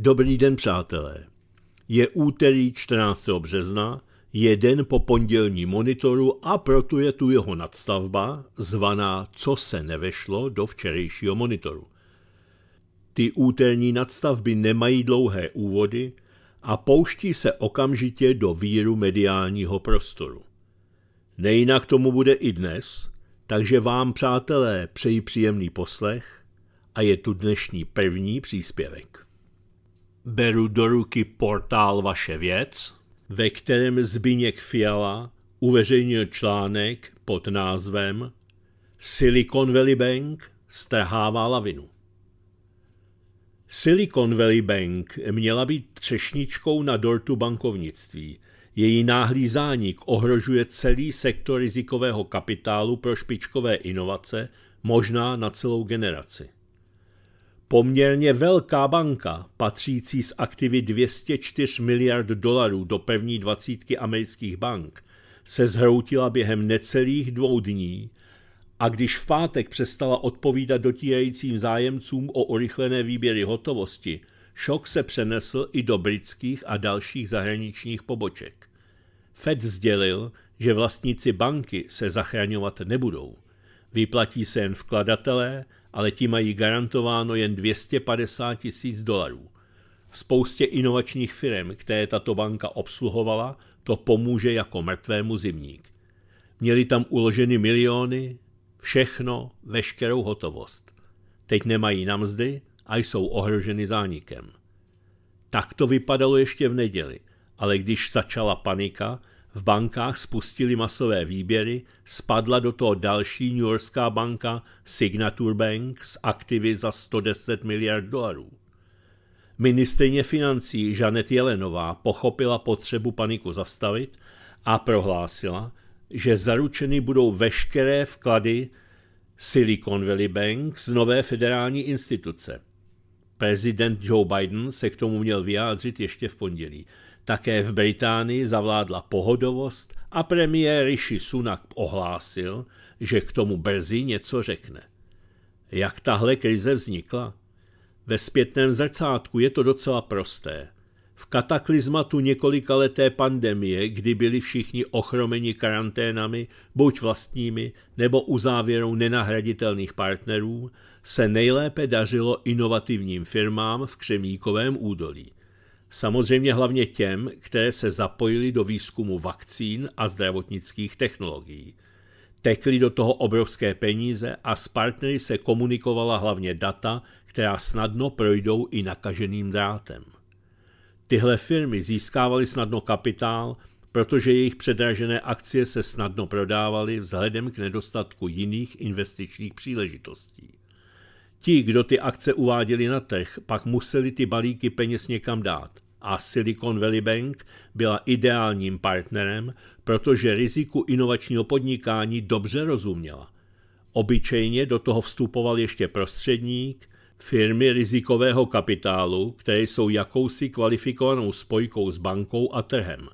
Dobrý den, přátelé. Je úterý 14. března, je den po pondělní monitoru a proto je tu jeho nadstavba, zvaná Co se nevešlo do včerejšího monitoru. Ty úterní nadstavby nemají dlouhé úvody a pouští se okamžitě do víru mediálního prostoru. Nejinak tomu bude i dnes, takže vám, přátelé, přeji příjemný poslech a je tu dnešní první příspěvek beru do ruky portál Vaše věc, ve kterém Zbyněk Fiala uveřejnil článek pod názvem Silicon Valley Bank strhává lavinu. Silicon Valley Bank měla být třešničkou na dortu bankovnictví. Její náhlý zánik ohrožuje celý sektor rizikového kapitálu pro špičkové inovace, možná na celou generaci. Poměrně velká banka, patřící z aktivy 204 miliard dolarů do pevní dvacítky amerických bank, se zhroutila během necelých dvou dní a když v pátek přestala odpovídat dotírajícím zájemcům o urychlené výběry hotovosti, šok se přenesl i do britských a dalších zahraničních poboček. Fed sdělil, že vlastníci banky se zachraňovat nebudou. Vyplatí se jen vkladatelé, ale ti mají garantováno jen 250 tisíc dolarů. Spoustě inovačních firm, které tato banka obsluhovala, to pomůže jako mrtvému zimník. Měli tam uloženy miliony, všechno, veškerou hotovost. Teď nemají na mzdy a jsou ohroženy zánikem. Tak to vypadalo ještě v neděli, ale když začala panika, v bankách spustili masové výběry, spadla do toho další New Yorkská banka Signature Bank s aktivy za 110 miliard dolarů. Ministrině financí Janet Jelenová pochopila potřebu paniku zastavit a prohlásila, že zaručeny budou veškeré vklady Silicon Valley Bank z nové federální instituce. Prezident Joe Biden se k tomu měl vyjádřit ještě v pondělí. Také v Británii zavládla pohodovost a premiér Rishi Sunak ohlásil, že k tomu brzy něco řekne. Jak tahle krize vznikla? Ve zpětném zrcátku je to docela prosté. V kataklizmatu leté pandemie, kdy byli všichni ochromeni karanténami, buď vlastními, nebo uzávěrou nenahraditelných partnerů, se nejlépe dařilo inovativním firmám v Křemíkovém údolí. Samozřejmě hlavně těm, které se zapojili do výzkumu vakcín a zdravotnických technologií. Tekly do toho obrovské peníze a s partnery se komunikovala hlavně data, která snadno projdou i nakaženým drátem. Tyhle firmy získávaly snadno kapitál, protože jejich předražené akcie se snadno prodávaly vzhledem k nedostatku jiných investičních příležitostí. Ti, kdo ty akce uváděli na trh, pak museli ty balíky peněz někam dát. A Silicon Valley Bank byla ideálním partnerem, protože riziku inovačního podnikání dobře rozuměla. Obyčejně do toho vstupoval ještě prostředník, firmy rizikového kapitálu, které jsou jakousi kvalifikovanou spojkou s bankou a trhem.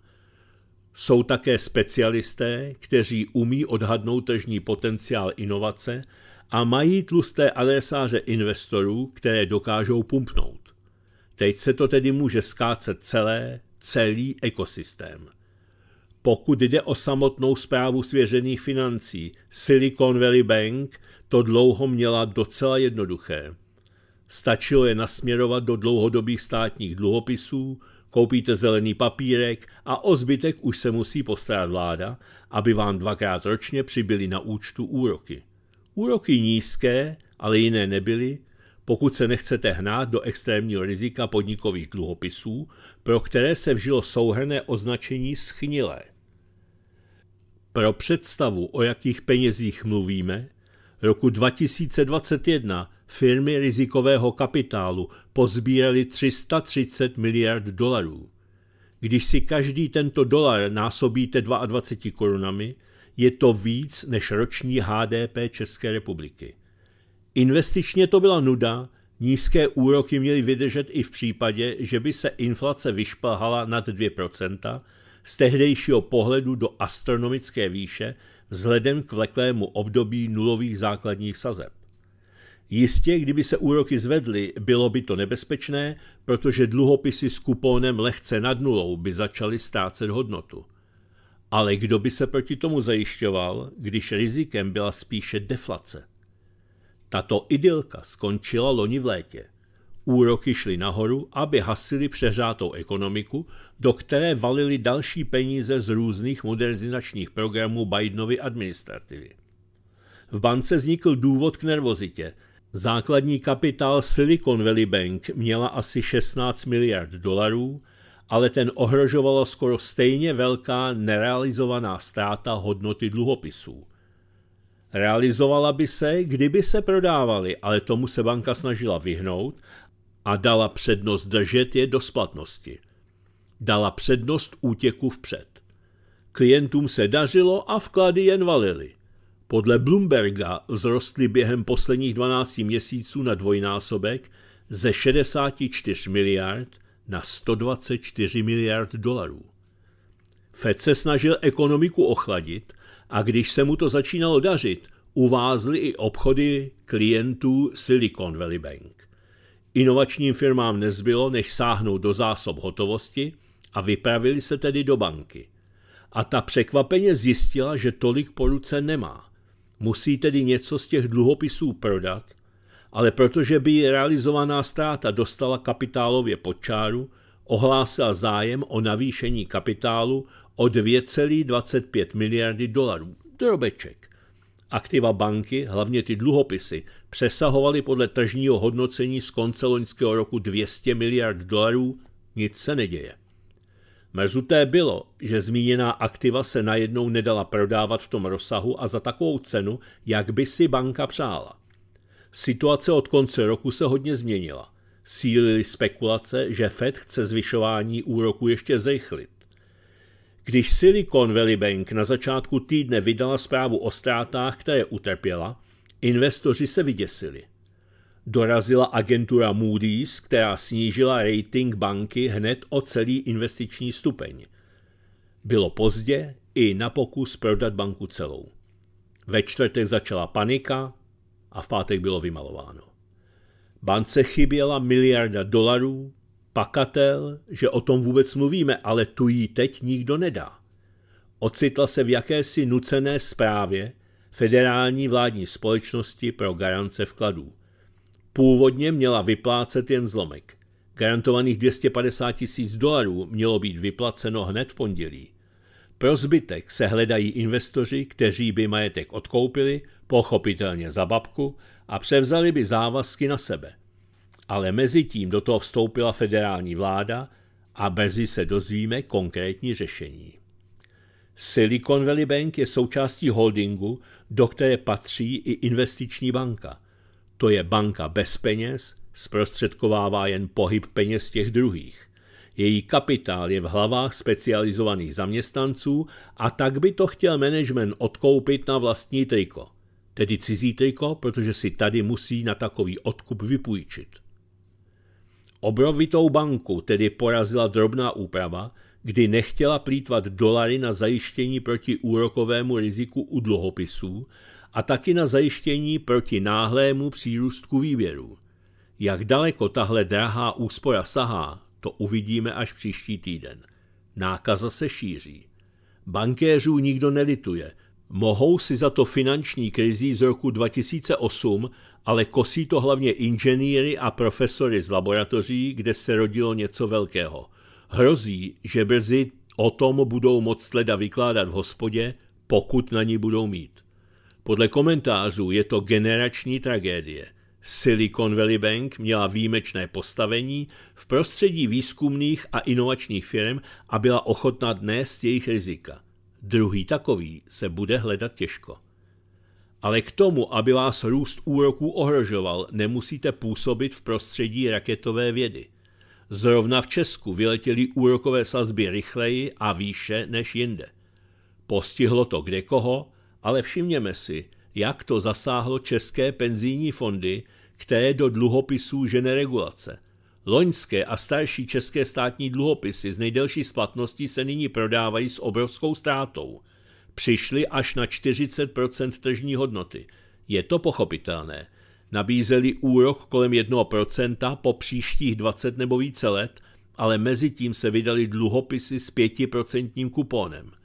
Jsou také specialisté, kteří umí odhadnout tržní potenciál inovace a mají tlusté adresáře investorů, které dokážou pumpnout. Teď se to tedy může skácet celé, celý ekosystém. Pokud jde o samotnou zprávu svěřených financí, Silicon Valley Bank to dlouho měla docela jednoduché. Stačilo je nasměrovat do dlouhodobých státních dluhopisů, koupíte zelený papírek a o zbytek už se musí postarat vláda, aby vám dvakrát ročně přibyly na účtu úroky. Úroky nízké, ale jiné nebyly, pokud se nechcete hnát do extrémního rizika podnikových dluhopisů, pro které se vžilo souhrné označení schnilé. Pro představu, o jakých penězích mluvíme, roku 2021 firmy rizikového kapitálu pozbíraly 330 miliard dolarů. Když si každý tento dolar násobíte 22 korunami, je to víc než roční HDP České republiky. Investičně to byla nuda, nízké úroky měly vydržet i v případě, že by se inflace vyšplhala nad 2%, z tehdejšího pohledu do astronomické výše vzhledem k vleklému období nulových základních sazeb. Jistě, kdyby se úroky zvedly, bylo by to nebezpečné, protože dluhopisy s kupónem lehce nad nulou by začaly ztrácet hodnotu. Ale kdo by se proti tomu zajišťoval, když rizikem byla spíše deflace? Tato idylka skončila loni v létě. Úroky šly nahoru, aby hasili přeřátou ekonomiku, do které valili další peníze z různých modernizačních programů Bidenovy administrativy. V bance vznikl důvod k nervozitě. Základní kapitál Silicon Valley Bank měla asi 16 miliard dolarů, ale ten ohrožovala skoro stejně velká nerealizovaná ztráta hodnoty dluhopisů. Realizovala by se, kdyby se prodávaly, ale tomu se banka snažila vyhnout a dala přednost držet je do splatnosti. Dala přednost útěku vpřed. Klientům se dařilo a vklady jen valily. Podle Bloomberga vzrostly během posledních 12 měsíců na dvojnásobek ze 64 miliard na 124 miliard dolarů. Fed se snažil ekonomiku ochladit a když se mu to začínalo dařit, uvázly i obchody klientů Silicon Valley Bank. Inovačním firmám nezbylo, než sáhnout do zásob hotovosti a vypravili se tedy do banky. A ta překvapeně zjistila, že tolik po ruce nemá. Musí tedy něco z těch dluhopisů prodat ale protože by ji realizovaná ztráta dostala kapitálově pod čáru, ohlásil zájem o navýšení kapitálu o 2,25 miliardy dolarů. Drobeček. Aktiva banky, hlavně ty dluhopisy, přesahovaly podle tržního hodnocení z konce loňského roku 200 miliard dolarů, nic se neděje. Mrzuté bylo, že zmíněná aktiva se najednou nedala prodávat v tom rozsahu a za takovou cenu, jak by si banka přála. Situace od konce roku se hodně změnila. Sílily spekulace, že Fed chce zvyšování úroku ještě zrychlit. Když Silicon Valley Bank na začátku týdne vydala zprávu o ztrátách, které utrpěla, investoři se vyděsili. Dorazila agentura Moody's, která snížila rating banky hned o celý investiční stupeň. Bylo pozdě i na pokus prodat banku celou. Ve čtvrtek začala panika, a v pátek bylo vymalováno. Bance chyběla miliarda dolarů, pakatel, že o tom vůbec mluvíme, ale tu jí teď nikdo nedá. Ocitla se v jakési nucené zprávě Federální vládní společnosti pro garance vkladů. Původně měla vyplácet jen zlomek. Garantovaných 250 tisíc dolarů mělo být vyplaceno hned v pondělí. Pro zbytek se hledají investoři, kteří by majetek odkoupili, pochopitelně za babku, a převzali by závazky na sebe. Ale mezi tím do toho vstoupila federální vláda a brzy se dozvíme konkrétní řešení. Silicon Valley Bank je součástí holdingu, do které patří i investiční banka. To je banka bez peněz, zprostředkovává jen pohyb peněz těch druhých – její kapitál je v hlavách specializovaných zaměstnanců a tak by to chtěl management odkoupit na vlastní triko. Tedy cizí triko, protože si tady musí na takový odkup vypůjčit. Obrovitou banku tedy porazila drobná úprava, kdy nechtěla plítvat dolary na zajištění proti úrokovému riziku u dluhopisů a taky na zajištění proti náhlému přírůstku výběru. Jak daleko tahle drahá úspora sahá, to uvidíme až příští týden. Nákaza se šíří. Bankéřů nikdo nelituje. Mohou si za to finanční krizí z roku 2008, ale kosí to hlavně inženýry a profesory z laboratoří, kde se rodilo něco velkého. Hrozí, že brzy o tom budou moc leda vykládat v hospodě, pokud na ní budou mít. Podle komentářů je to generační tragédie. Silicon Valley Bank měla výjimečné postavení v prostředí výzkumných a inovačních firm a byla ochotná dnes jejich rizika. Druhý takový se bude hledat těžko. Ale k tomu, aby vás růst úroků ohrožoval, nemusíte působit v prostředí raketové vědy. Zrovna v Česku vyletěly úrokové sazby rychleji a výše než jinde. Postihlo to kde koho, ale všimněme si, jak to zasáhlo české penzijní fondy, které do dluhopisů žene regulace. Loňské a starší české státní dluhopisy z nejdelší splatností se nyní prodávají s obrovskou ztrátou. Přišly až na 40% tržní hodnoty. Je to pochopitelné. Nabízeli úrok kolem 1% po příštích 20 nebo více let, ale mezi tím se vydali dluhopisy s 5% kupónem –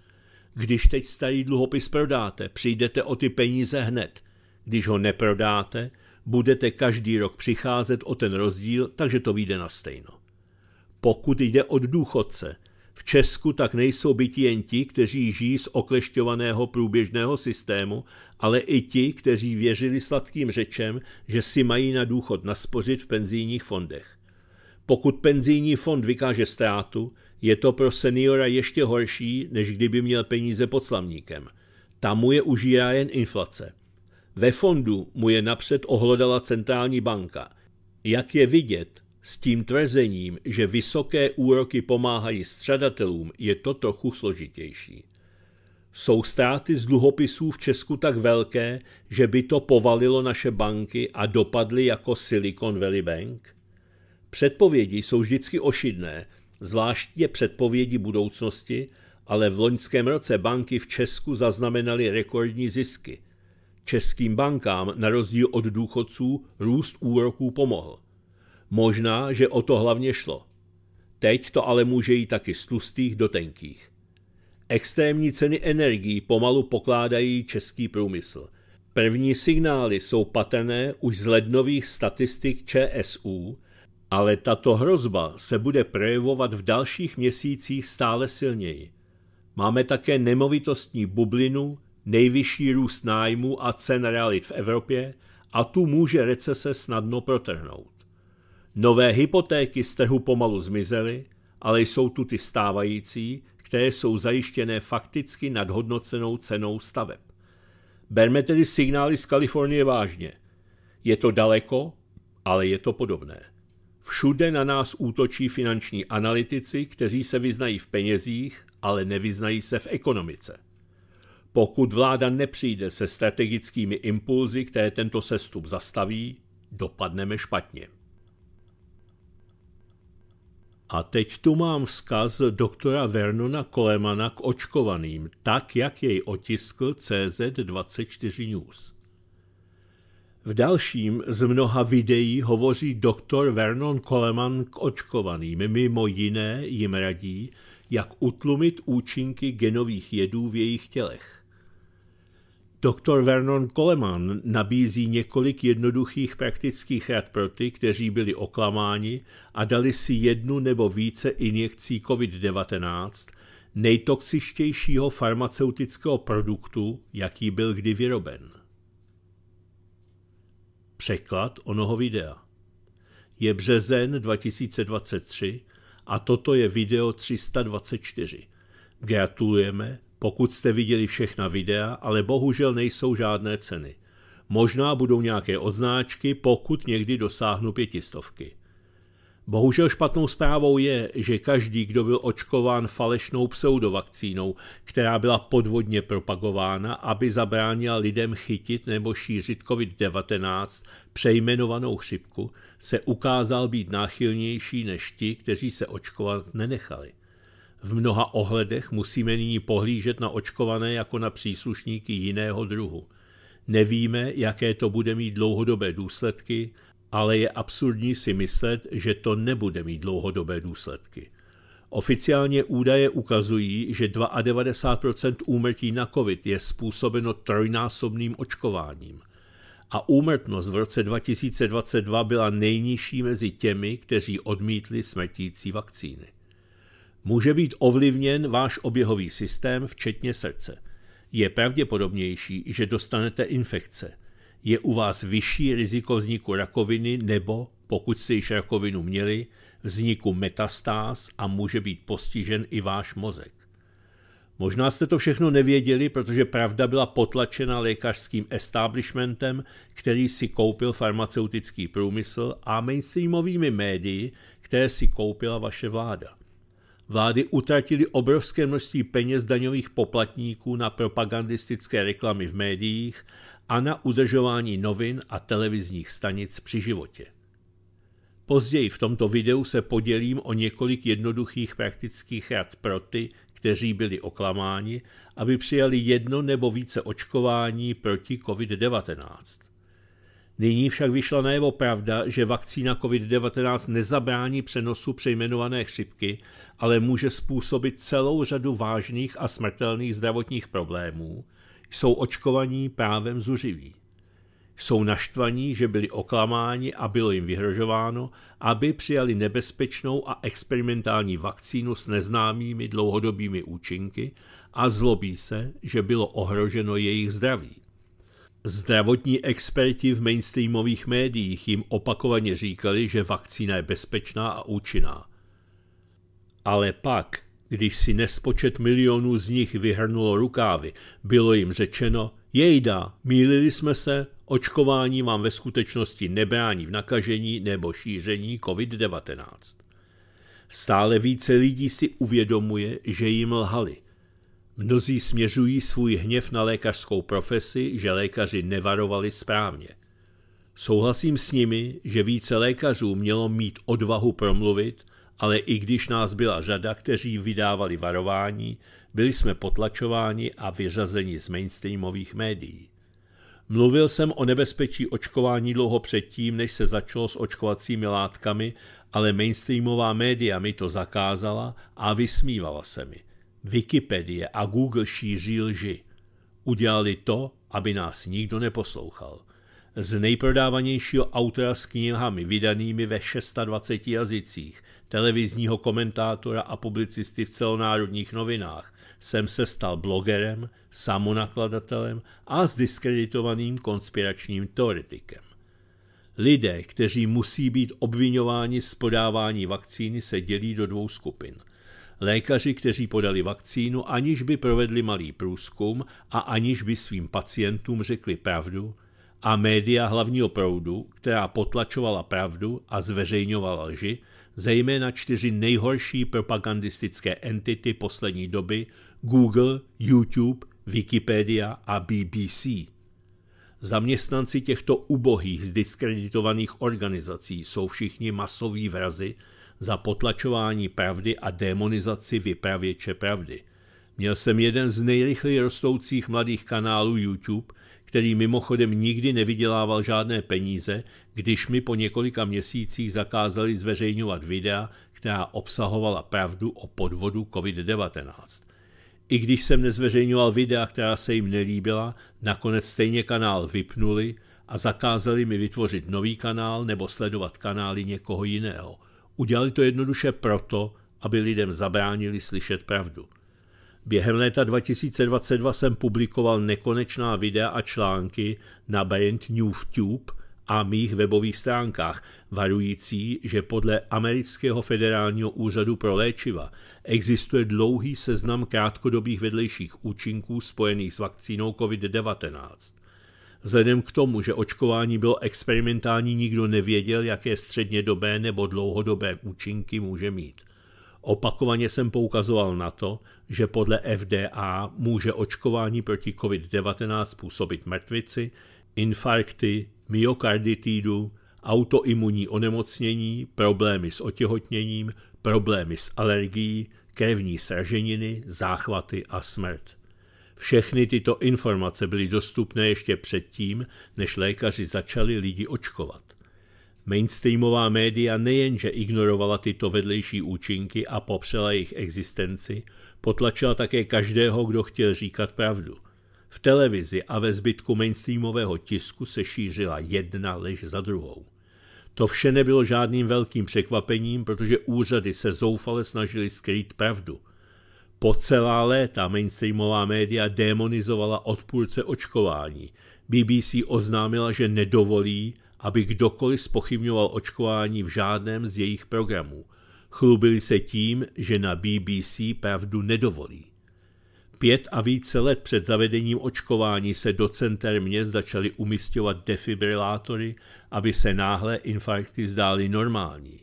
když teď starý dluhopis prodáte, přijdete o ty peníze hned. Když ho neprodáte, budete každý rok přicházet o ten rozdíl, takže to vyjde na stejno. Pokud jde od důchodce, v Česku tak nejsou byti jen ti, kteří žijí z oklešťovaného průběžného systému, ale i ti, kteří věřili sladkým řečem, že si mají na důchod naspořit v penzijních fondech. Pokud penzijní fond vykáže ztrátu, je to pro seniora ještě horší, než kdyby měl peníze pod slavníkem. Tam mu je užírá jen inflace. Ve fondu mu je napřed ohlodala centrální banka. Jak je vidět, s tím tvrzením, že vysoké úroky pomáhají střadatelům, je to trochu složitější. Jsou ztráty z dluhopisů v Česku tak velké, že by to povalilo naše banky a dopadly jako Silicon Valley Bank? Předpovědi jsou vždycky ošidné, Zvláště předpovědi budoucnosti, ale v loňském roce banky v Česku zaznamenaly rekordní zisky. Českým bankám, na rozdíl od důchodců, růst úroků pomohl. Možná, že o to hlavně šlo. Teď to ale může jít taky z tlustých do tenkých. Extrémní ceny energií pomalu pokládají český průmysl. První signály jsou patrné už z lednových statistik ČSU, ale tato hrozba se bude projevovat v dalších měsících stále silněji. Máme také nemovitostní bublinu, nejvyšší růst nájmu a cen realit v Evropě a tu může recese snadno protrhnout. Nové hypotéky z trhu pomalu zmizely, ale jsou tu ty stávající, které jsou zajištěné fakticky nadhodnocenou cenou staveb. Berme tedy signály z Kalifornie vážně. Je to daleko, ale je to podobné. Všude na nás útočí finanční analytici, kteří se vyznají v penězích, ale nevyznají se v ekonomice. Pokud vláda nepřijde se strategickými impulzy, které tento sestup zastaví, dopadneme špatně. A teď tu mám vzkaz doktora Vernona Kolemana k očkovaným, tak jak jej otiskl CZ24 News. V dalším z mnoha videí hovoří doktor Vernon Coleman k očkovaným. Mimo jiné jim radí, jak utlumit účinky genových jedů v jejich tělech. Doktor Vernon Coleman nabízí několik jednoduchých praktických rad pro ty, kteří byli oklamáni a dali si jednu nebo více injekcí COVID-19, nejtoxištějšího farmaceutického produktu, jaký byl kdy vyroben překlad onoho videa. Je březen 2023 a toto je video 324. Gratulujeme, pokud jste viděli všechna videa, ale bohužel nejsou žádné ceny. Možná budou nějaké oznáčky, pokud někdy dosáhnu pětistovky. Bohužel špatnou zprávou je, že každý, kdo byl očkován falešnou pseudovakcínou, která byla podvodně propagována, aby zabránila lidem chytit nebo šířit COVID-19 přejmenovanou chřipku, se ukázal být náchylnější než ti, kteří se očkovat nenechali. V mnoha ohledech musíme nyní pohlížet na očkované jako na příslušníky jiného druhu. Nevíme, jaké to bude mít dlouhodobé důsledky, ale je absurdní si myslet, že to nebude mít dlouhodobé důsledky. Oficiálně údaje ukazují, že 92% úmrtí na COVID je způsobeno trojnásobným očkováním. A úmrtnost v roce 2022 byla nejnižší mezi těmi, kteří odmítli smrtící vakcíny. Může být ovlivněn váš oběhový systém, včetně srdce. Je pravděpodobnější, že dostanete infekce je u vás vyšší riziko vzniku rakoviny nebo, pokud jste již rakovinu měli, vzniku metastáz a může být postižen i váš mozek. Možná jste to všechno nevěděli, protože pravda byla potlačena lékařským establishmentem, který si koupil farmaceutický průmysl a mainstreamovými médii, které si koupila vaše vláda. Vlády utratily obrovské množství peněz daňových poplatníků na propagandistické reklamy v médiích a na udržování novin a televizních stanic při životě. Později v tomto videu se podělím o několik jednoduchých praktických rad pro ty, kteří byli oklamáni, aby přijali jedno nebo více očkování proti COVID-19. Nyní však vyšla najevo pravda, že vakcína COVID-19 nezabrání přenosu přejmenované chřipky, ale může způsobit celou řadu vážných a smrtelných zdravotních problémů, jsou očkovaní právem zuřiví. Jsou naštvaní, že byli oklamáni a bylo jim vyhrožováno, aby přijali nebezpečnou a experimentální vakcínu s neznámými dlouhodobými účinky a zlobí se, že bylo ohroženo jejich zdraví. Zdravotní experti v mainstreamových médiích jim opakovaně říkali, že vakcína je bezpečná a účinná. Ale pak když si nespočet milionů z nich vyhrnulo rukávy, bylo jim řečeno, jejda, mýlili jsme se, očkování vám ve skutečnosti nebrání v nakažení nebo šíření COVID-19. Stále více lidí si uvědomuje, že jim lhali. Mnozí směřují svůj hněv na lékařskou profesi, že lékaři nevarovali správně. Souhlasím s nimi, že více lékařů mělo mít odvahu promluvit ale i když nás byla řada, kteří vydávali varování, byli jsme potlačováni a vyřazeni z mainstreamových médií. Mluvil jsem o nebezpečí očkování dlouho předtím, než se začalo s očkovacími látkami, ale mainstreamová média mi to zakázala a vysmívala se mi. Wikipedie a Google šíří lži. Udělali to, aby nás nikdo neposlouchal z nejprodávanějšího autora s knihami vydanými ve 26 jazycích, televizního komentátora a publicisty v celonárodních novinách, jsem se stal blogerem, samonakladatelem a zdiskreditovaným konspiračním teoretikem. Lidé, kteří musí být obvinováni z podávání vakcíny, se dělí do dvou skupin. Lékaři, kteří podali vakcínu, aniž by provedli malý průzkum a aniž by svým pacientům řekli pravdu, a média hlavního proudu, která potlačovala pravdu a zveřejňovala lži, zejména čtyři nejhorší propagandistické entity poslední doby Google, YouTube, Wikipedia a BBC. Zaměstnanci těchto ubohých zdiskreditovaných organizací jsou všichni masoví vrazy za potlačování pravdy a demonizaci vypravěče pravdy. Měl jsem jeden z nejrychleji rostoucích mladých kanálů YouTube, který mimochodem nikdy nevydělával žádné peníze, když mi po několika měsících zakázali zveřejňovat videa, která obsahovala pravdu o podvodu COVID-19. I když jsem nezveřejňoval videa, která se jim nelíbila, nakonec stejně kanál vypnuli a zakázali mi vytvořit nový kanál nebo sledovat kanály někoho jiného. Udělali to jednoduše proto, aby lidem zabránili slyšet pravdu. Během léta 2022 jsem publikoval nekonečná videa a články na Brand New Tube a mých webových stránkách, varující, že podle amerického federálního úřadu pro léčiva existuje dlouhý seznam krátkodobých vedlejších účinků spojených s vakcínou COVID-19. Vzhledem k tomu, že očkování bylo experimentální, nikdo nevěděl, jaké střednědobé nebo dlouhodobé účinky může mít. Opakovaně jsem poukazoval na to, že podle FDA může očkování proti COVID-19 způsobit mrtvici, infarkty, myokarditidu, autoimunní onemocnění, problémy s otěhotněním, problémy s alergií, krevní sraženiny, záchvaty a smrt. Všechny tyto informace byly dostupné ještě předtím, než lékaři začali lidi očkovat. Mainstreamová média nejenže ignorovala tyto vedlejší účinky a popřela jejich existenci, potlačila také každého, kdo chtěl říkat pravdu. V televizi a ve zbytku mainstreamového tisku se šířila jedna lež za druhou. To vše nebylo žádným velkým překvapením, protože úřady se zoufale snažily skrýt pravdu. Po celá léta mainstreamová média démonizovala odpůrce očkování. BBC oznámila, že nedovolí, aby kdokoliv spochybňoval očkování v žádném z jejich programů. Chlubili se tím, že na BBC pravdu nedovolí. Pět a více let před zavedením očkování se do center měst začaly umistovat defibrilátory, aby se náhle infarkty zdály normální.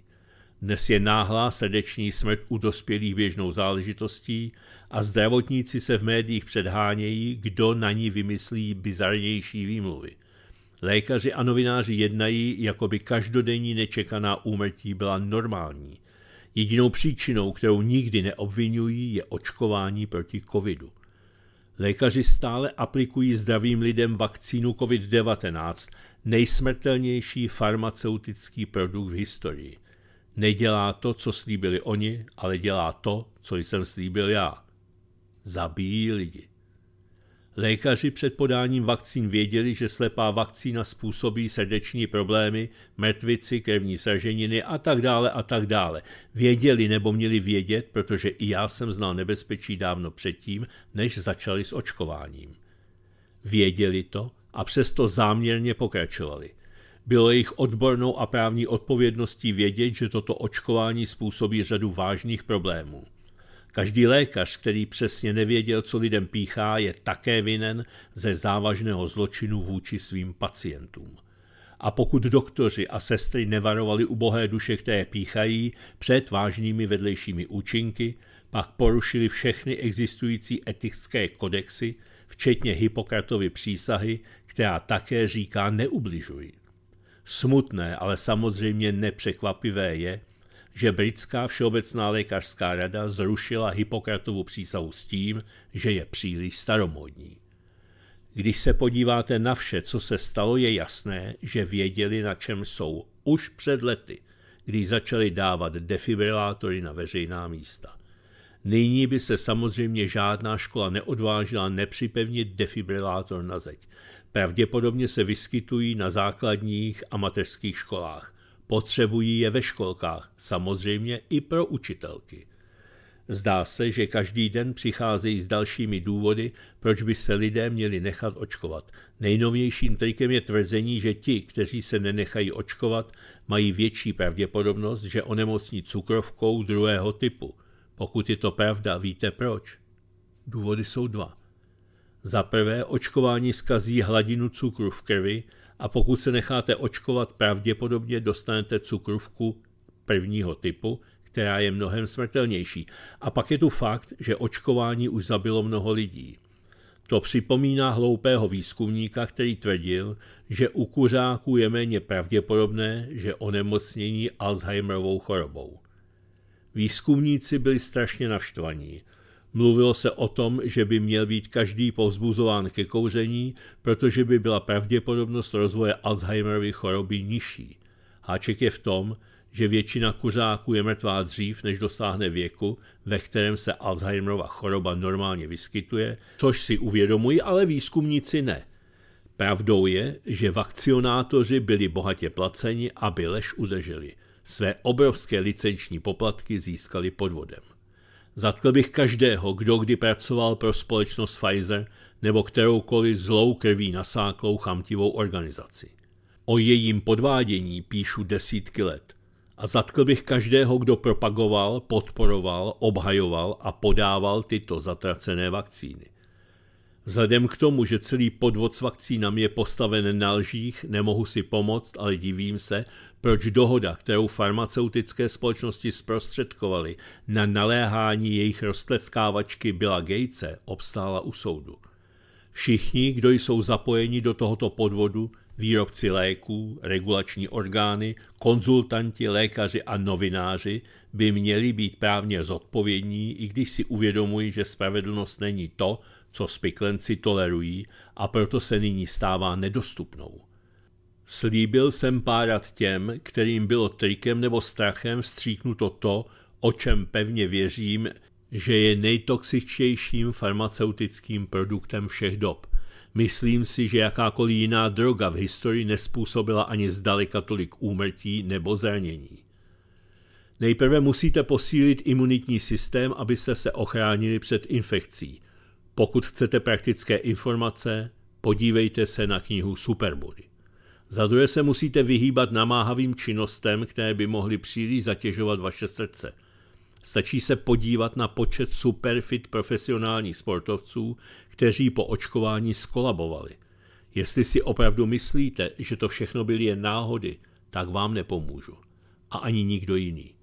Dnes je náhlá srdeční smrt u dospělých běžnou záležitostí a zdravotníci se v médiích předhánějí, kdo na ní vymyslí bizarnější výmluvy – Lékaři a novináři jednají, jako by každodenní nečekaná úmrtí byla normální. Jedinou příčinou, kterou nikdy neobvinují, je očkování proti covidu. Lékaři stále aplikují zdravým lidem vakcínu COVID-19, nejsmrtelnější farmaceutický produkt v historii. Nedělá to, co slíbili oni, ale dělá to, co jsem slíbil já. Zabíjí lidi. Lékaři před podáním vakcín věděli, že slepá vakcína způsobí srdeční problémy, mrtvici, krevní sraženiny a tak dále a tak dále. Věděli nebo měli vědět, protože i já jsem znal nebezpečí dávno předtím, než začali s očkováním. Věděli to a přesto záměrně pokračovali. Bylo jejich odbornou a právní odpovědností vědět, že toto očkování způsobí řadu vážných problémů. Každý lékař, který přesně nevěděl, co lidem píchá, je také vinen ze závažného zločinu vůči svým pacientům. A pokud doktoři a sestry nevarovali ubohé duše, které píchají, před vážnými vedlejšími účinky, pak porušili všechny existující etické kodexy, včetně Hippokratovy přísahy, která také říká neubližují. Smutné, ale samozřejmě nepřekvapivé je, že britská všeobecná lékařská rada zrušila Hippokratovu přísahu s tím, že je příliš staromodní. Když se podíváte na vše, co se stalo, je jasné, že věděli, na čem jsou už před lety, kdy začali dávat defibrilátory na veřejná místa. Nyní by se samozřejmě žádná škola neodvážila nepřipevnit defibrilátor na zeď. Pravděpodobně se vyskytují na základních a mateřských školách. Potřebují je ve školkách, samozřejmě i pro učitelky. Zdá se, že každý den přicházejí s dalšími důvody, proč by se lidé měli nechat očkovat. Nejnovějším trikem je tvrzení, že ti, kteří se nenechají očkovat, mají větší pravděpodobnost, že onemocní cukrovkou druhého typu. Pokud je to pravda, víte proč? Důvody jsou dva. Za prvé, očkování skazí hladinu cukru v krvi a pokud se necháte očkovat, pravděpodobně dostanete cukrovku prvního typu, která je mnohem smrtelnější. A pak je tu fakt, že očkování už zabilo mnoho lidí. To připomíná hloupého výzkumníka, který tvrdil, že u kuřáků je méně pravděpodobné, že onemocnění Alzheimerovou chorobou. Výzkumníci byli strašně navštvaní. Mluvilo se o tom, že by měl být každý povzbuzován ke kouření, protože by byla pravděpodobnost rozvoje Alzheimerovy choroby nižší. Háček je v tom, že většina kuřáků je mrtvá dřív, než dosáhne věku, ve kterém se Alzheimerova choroba normálně vyskytuje, což si uvědomují, ale výzkumníci ne. Pravdou je, že vakcionátoři byli bohatě placeni, aby lež udrželi. Své obrovské licenční poplatky získali podvodem. Zatkl bych každého, kdo kdy pracoval pro společnost Pfizer nebo kteroukoliv zlou krví nasáklou chamtivou organizaci. O jejím podvádění píšu desítky let a zatkl bych každého, kdo propagoval, podporoval, obhajoval a podával tyto zatracené vakcíny. Vzhledem k tomu, že celý podvod s vakcínami je postaven na lžích, nemohu si pomoct, ale divím se, proč dohoda, kterou farmaceutické společnosti zprostředkovaly na naléhání jejich roztleskávačky byla Gejce, obstála u soudu. Všichni, kdo jsou zapojeni do tohoto podvodu, výrobci léků, regulační orgány, konzultanti, lékaři a novináři by měli být právně zodpovědní, i když si uvědomují, že spravedlnost není to, co spiklenci tolerují a proto se nyní stává nedostupnou. Slíbil jsem párat těm, kterým bylo trikem nebo strachem vstříknuto to, o čem pevně věřím, že je nejtoxičtějším farmaceutickým produktem všech dob. Myslím si, že jakákoliv jiná droga v historii nespůsobila ani zdaleka tolik úmrtí nebo zranění. Nejprve musíte posílit imunitní systém, abyste se ochránili před infekcí – pokud chcete praktické informace, podívejte se na knihu Superbody. Za druhé se musíte vyhýbat namáhavým činnostem, které by mohly příliš zatěžovat vaše srdce. Stačí se podívat na počet superfit profesionálních sportovců, kteří po očkování skolabovali. Jestli si opravdu myslíte, že to všechno byly jen náhody, tak vám nepomůžu. A ani nikdo jiný.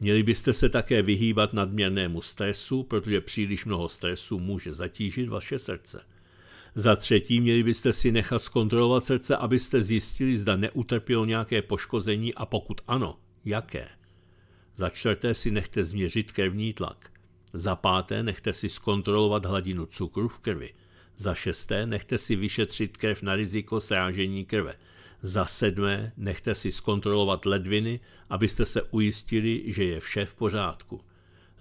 Měli byste se také vyhýbat nadměrnému stresu, protože příliš mnoho stresu může zatížit vaše srdce. Za třetí, měli byste si nechat zkontrolovat srdce, abyste zjistili, zda neutrpělo nějaké poškození a pokud ano, jaké. Za čtvrté si nechte změřit krevní tlak. Za páté nechte si zkontrolovat hladinu cukru v krvi. Za šesté nechte si vyšetřit krev na riziko srážení krve. Za sedmé, nechte si zkontrolovat ledviny, abyste se ujistili, že je vše v pořádku.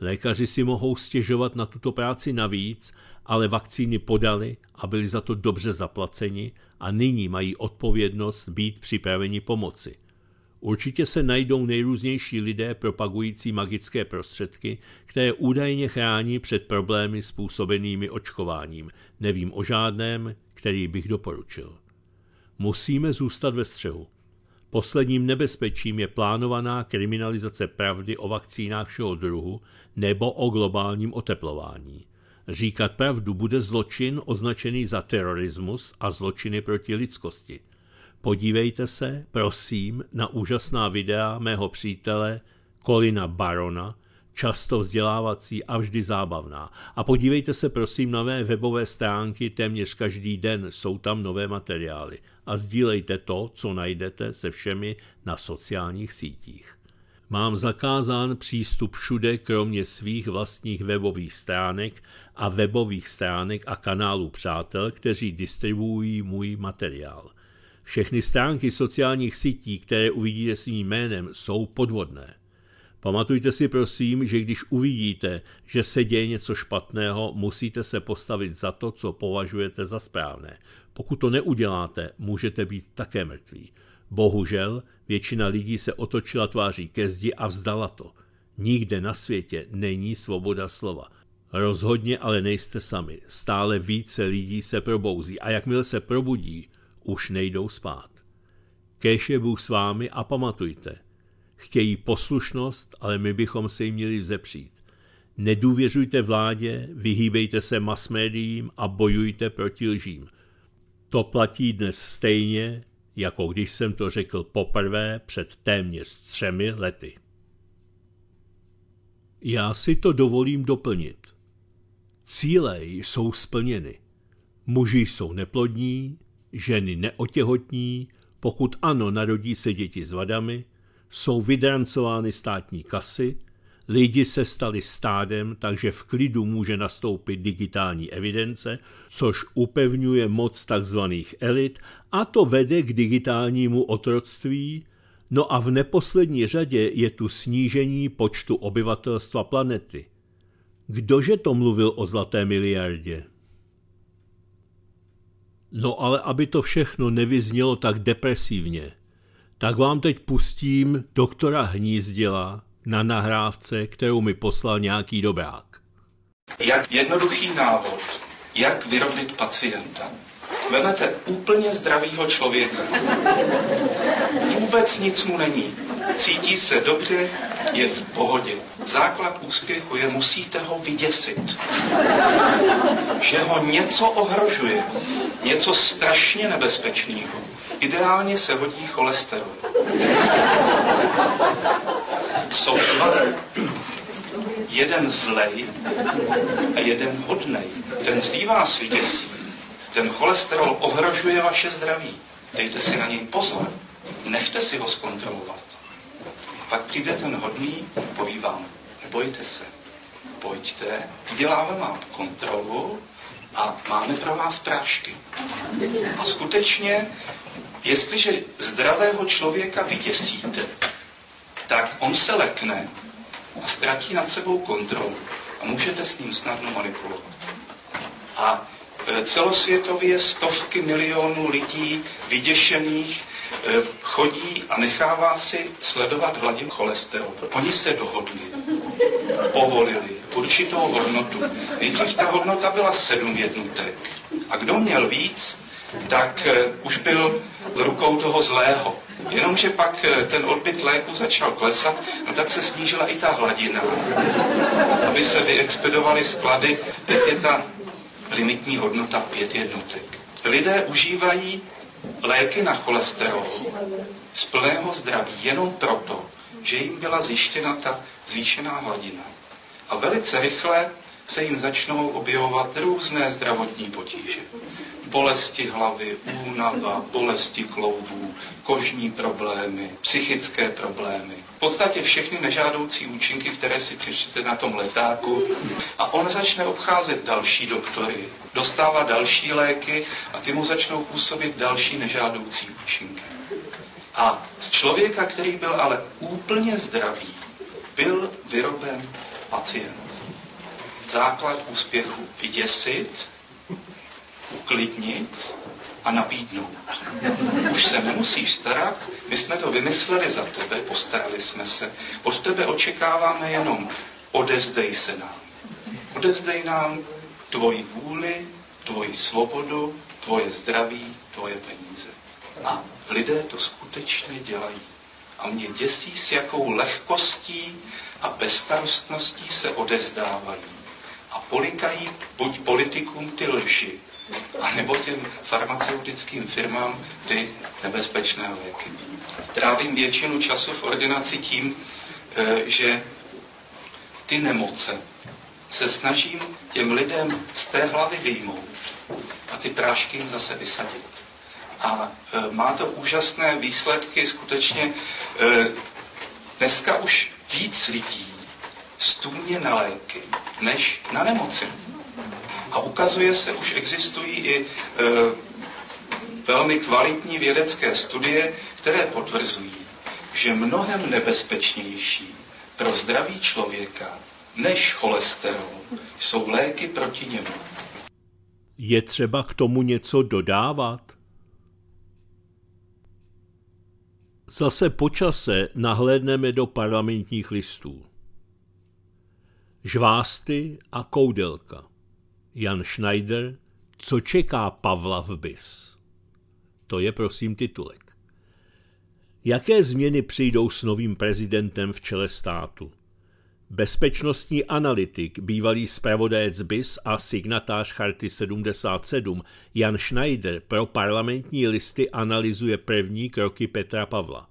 Lékaři si mohou stěžovat na tuto práci navíc, ale vakcíny podali a byli za to dobře zaplaceni a nyní mají odpovědnost být připraveni pomoci. Určitě se najdou nejrůznější lidé propagující magické prostředky, které údajně chrání před problémy způsobenými očkováním. Nevím o žádném, který bych doporučil musíme zůstat ve střehu. Posledním nebezpečím je plánovaná kriminalizace pravdy o vakcínách všeho druhu nebo o globálním oteplování. Říkat pravdu bude zločin označený za terorismus a zločiny proti lidskosti. Podívejte se, prosím, na úžasná videa mého přítele Kolina Barona, často vzdělávací a vždy zábavná. A podívejte se prosím na mé webové stránky téměř každý den, jsou tam nové materiály. A sdílejte to, co najdete se všemi na sociálních sítích. Mám zakázán přístup všude, kromě svých vlastních webových stránek a webových stránek a kanálů přátel, kteří distribuují můj materiál. Všechny stránky sociálních sítí, které uvidíte svým jménem, jsou podvodné. Pamatujte si prosím, že když uvidíte, že se děje něco špatného, musíte se postavit za to, co považujete za správné. Pokud to neuděláte, můžete být také mrtví. Bohužel, většina lidí se otočila tváří ke zdi a vzdala to. Nikde na světě není svoboda slova. Rozhodně ale nejste sami. Stále více lidí se probouzí a jakmile se probudí, už nejdou spát. Kéž je Bůh s vámi a pamatujte, Chtějí poslušnost, ale my bychom se jim měli vzepřít. Nedůvěřujte vládě, vyhýbejte se masmédiím a bojujte proti lžím. To platí dnes stejně, jako když jsem to řekl poprvé před téměř třemi lety. Já si to dovolím doplnit. Cíle jsou splněny. Muži jsou neplodní, ženy neotěhotní, pokud ano, narodí se děti s vadami, jsou vydrancovány státní kasy, lidi se stali stádem, takže v klidu může nastoupit digitální evidence, což upevňuje moc tzv. elit a to vede k digitálnímu otroctví, no a v neposlední řadě je tu snížení počtu obyvatelstva planety. Kdože to mluvil o zlaté miliardě? No ale aby to všechno nevyznělo tak depresivně – tak vám teď pustím doktora Hnízdila na nahrávce, kterou mi poslal nějaký dobrák. Jak jednoduchý návod, jak vyrobit pacienta. Vemete úplně zdravýho člověka. Vůbec nic mu není. Cítí se dobře, je v pohodě. Základ úspěchu je, musíte ho vyděsit. Že ho něco ohrožuje, něco strašně nebezpečného. Ideálně se hodí cholesterol. Jsou dva. Jeden zlej a jeden hodnej. Ten zlý vás vyděsí. Ten cholesterol ohrožuje vaše zdraví. Dejte si na něj pozor. Nechte si ho zkontrolovat. Pak přijde ten hodný, poví vám, nebojte se, pojďte, děláme vám kontrolu a máme pro vás prášky. A skutečně Jestliže zdravého člověka vyděsíte, tak on se lekne a ztratí nad sebou kontrolu a můžete s ním snadno manipulovat. A e, celosvětově stovky milionů lidí vyděšených e, chodí a nechává si sledovat hladinu cholesterolu. Oni se dohodli, povolili určitou hodnotu. Nejdřív ta hodnota byla sedm jednotek. A kdo měl víc, tak eh, už byl v rukou toho zlého. Jenomže pak eh, ten odbyt léku začal klesat, no tak se snížila i ta hladina. Aby se vyexpedovaly sklady, teď je ta limitní hodnota pět jednotek. Lidé užívají léky na cholesterol z plného zdraví jenom proto, že jim byla zjištěna ta zvýšená hladina. A velice rychle se jim začnou objevovat různé zdravotní potíže. Bolesti hlavy, únava, bolesti kloubů, kožní problémy, psychické problémy. V podstatě všechny nežádoucí účinky, které si přečtete na tom letáku. A on začne obcházet další doktory, dostává další léky a ty mu začnou působit další nežádoucí účinky. A z člověka, který byl ale úplně zdravý, byl vyroben pacient základ úspěchu vyděsit, uklidnit a nabídnout. Už se nemusíš starat, my jsme to vymysleli za tebe, postarali jsme se. Od tebe očekáváme jenom odezdej se nám. Odezdej nám tvoji vůli, tvoji svobodu, tvoje zdraví, tvoje peníze. A lidé to skutečně dělají. A mě děsí, s jakou lehkostí a bezstarostností se odezdávají a polikají buď politikům ty lži, anebo těm farmaceutickým firmám ty nebezpečné léky. Trávím většinu času v ordinaci tím, eh, že ty nemoce se snažím těm lidem z té hlavy vyjmout a ty prášky jim zase vysadit. A eh, má to úžasné výsledky, skutečně eh, dneska už víc lidí stůmě na léky než na nemoci. A ukazuje se, už existují i e, velmi kvalitní vědecké studie, které potvrzují, že mnohem nebezpečnější pro zdraví člověka než cholesterol jsou léky proti němu. Je třeba k tomu něco dodávat? Zase počase nahlédneme do parlamentních listů. Žvásty a koudelka. Jan Schneider, co čeká Pavla v BIS? To je prosím titulek. Jaké změny přijdou s novým prezidentem v čele státu? Bezpečnostní analytik, bývalý zpravodajec BIS a signatář Charty 77 Jan Schneider pro parlamentní listy analyzuje první kroky Petra Pavla.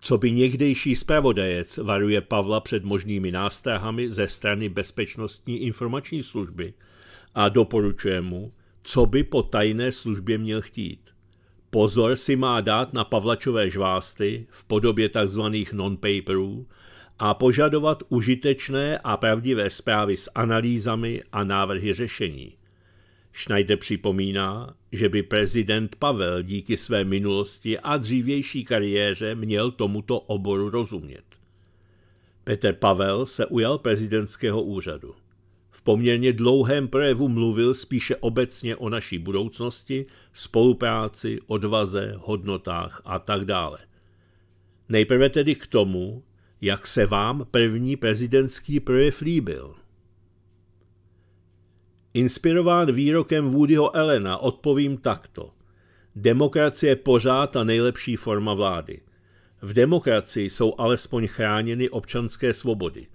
Co by někdejší zpravodajec varuje Pavla před možnými nástrahami ze strany Bezpečnostní informační služby a doporučuje mu, co by po tajné službě měl chtít. Pozor si má dát na pavlačové žvásty v podobě tzv. non-paperů a požadovat užitečné a pravdivé zprávy s analýzami a návrhy řešení. Schneider připomíná, že by prezident Pavel díky své minulosti a dřívější kariéře měl tomuto oboru rozumět. Petr Pavel se ujal prezidentského úřadu. V poměrně dlouhém projevu mluvil spíše obecně o naší budoucnosti, spolupráci, odvaze, hodnotách a tak dále. Nejprve tedy k tomu, jak se vám první prezidentský projev líbil – Inspirován výrokem Woodyho Elena odpovím takto. Demokracie je pořád ta nejlepší forma vlády. V demokracii jsou alespoň chráněny občanské svobody.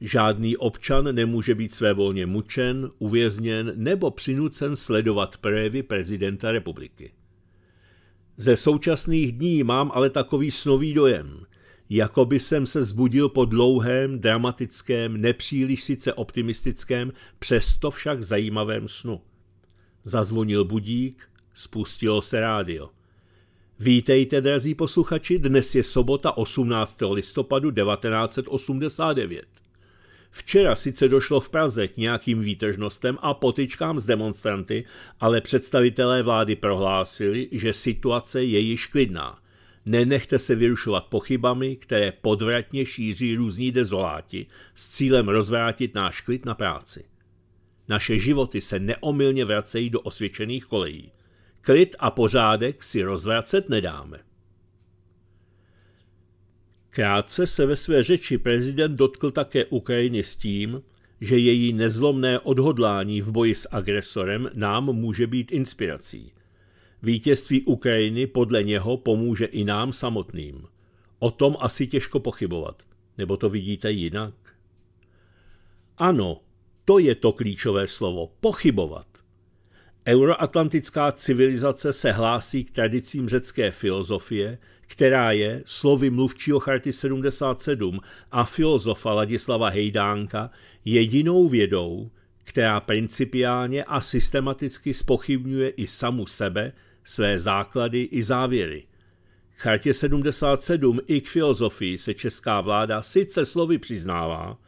Žádný občan nemůže být svévolně mučen, uvězněn nebo přinucen sledovat projevy prezidenta republiky. Ze současných dní mám ale takový snový dojem, jako by jsem se zbudil po dlouhém, dramatickém, nepříliš sice optimistickém, přesto však zajímavém snu. Zazvonil budík, spustilo se rádio. Vítejte, drazí posluchači, dnes je sobota 18. listopadu 1989. Včera sice došlo v Praze k nějakým výtržnostem a potičkám s demonstranty, ale představitelé vlády prohlásili, že situace je již klidná – Nenechte se vyrušovat pochybami, které podvratně šíří různí dezoláti s cílem rozvrátit náš klid na práci. Naše životy se neomylně vracejí do osvědčených kolejí. Klid a pořádek si rozvracet nedáme. Krátce se ve své řeči prezident dotkl také Ukrajiny s tím, že její nezlomné odhodlání v boji s agresorem nám může být inspirací – Vítězství Ukrajiny podle něho pomůže i nám samotným. O tom asi těžko pochybovat. Nebo to vidíte jinak? Ano, to je to klíčové slovo – pochybovat. Euroatlantická civilizace se hlásí k tradicím řecké filozofie, která je, slovy mluvčího charty 77 a filozofa Ladislava Hejdánka, jedinou vědou, která principiálně a systematicky spochybňuje i samu sebe své základy i závěry. K chartě 77 i k filozofii se česká vláda sice slovy přiznává,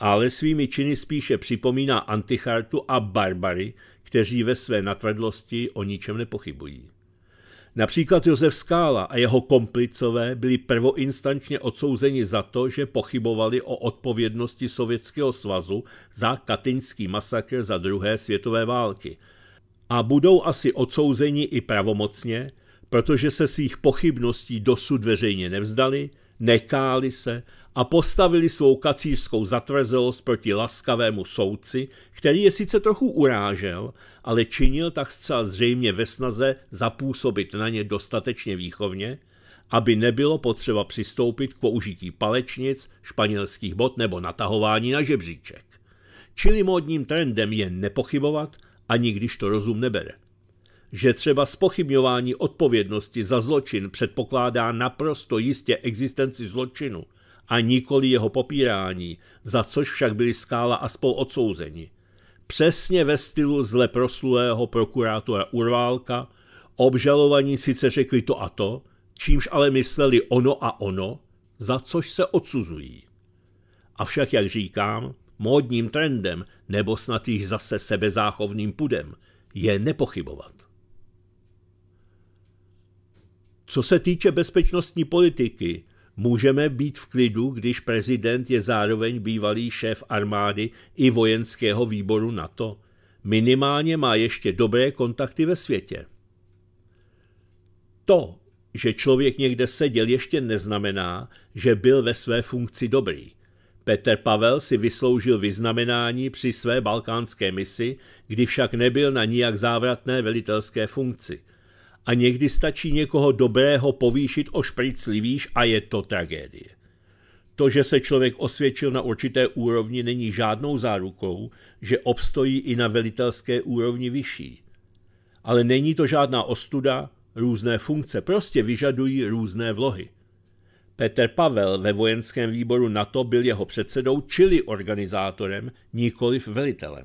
ale svými činy spíše připomíná antichartu a barbary, kteří ve své natvrdlosti o ničem nepochybují. Například Josef Skála a jeho komplicové byli prvoinstančně odsouzeni za to, že pochybovali o odpovědnosti Sovětského svazu za katyňský masakr za druhé světové války – a budou asi odsouzeni i pravomocně, protože se svých pochybností dosud veřejně nevzdali, nekáli se a postavili svou kacířskou zatvrzelost proti laskavému soudci, který je sice trochu urážel, ale činil tak zcela zřejmě ve snaze zapůsobit na ně dostatečně výchovně, aby nebylo potřeba přistoupit k použití palečnic, španělských bot nebo natahování na žebříček. Čili módním trendem je nepochybovat ani když to rozum nebere. Že třeba spochybňování odpovědnosti za zločin předpokládá naprosto jistě existenci zločinu a nikoli jeho popírání, za což však byli Skála a spol odsouzeni. Přesně ve stylu zle proslulého prokurátora Urválka, obžalovaní sice řekli to a to, čímž ale mysleli ono a ono, za což se odsuzují. Avšak, jak říkám, módním trendem nebo snad již zase sebezáchovným pudem, je nepochybovat. Co se týče bezpečnostní politiky, můžeme být v klidu, když prezident je zároveň bývalý šéf armády i vojenského výboru NATO. Minimálně má ještě dobré kontakty ve světě. To, že člověk někde seděl, ještě neznamená, že byl ve své funkci dobrý – Petr Pavel si vysloužil vyznamenání při své balkánské misi, kdy však nebyl na nijak závratné velitelské funkci. A někdy stačí někoho dobrého povýšit o špric a je to tragédie. To, že se člověk osvědčil na určité úrovni, není žádnou zárukou, že obstojí i na velitelské úrovni vyšší. Ale není to žádná ostuda, různé funkce prostě vyžadují různé vlohy. Petr Pavel ve vojenském výboru NATO byl jeho předsedou, čili organizátorem, nikoliv velitelem.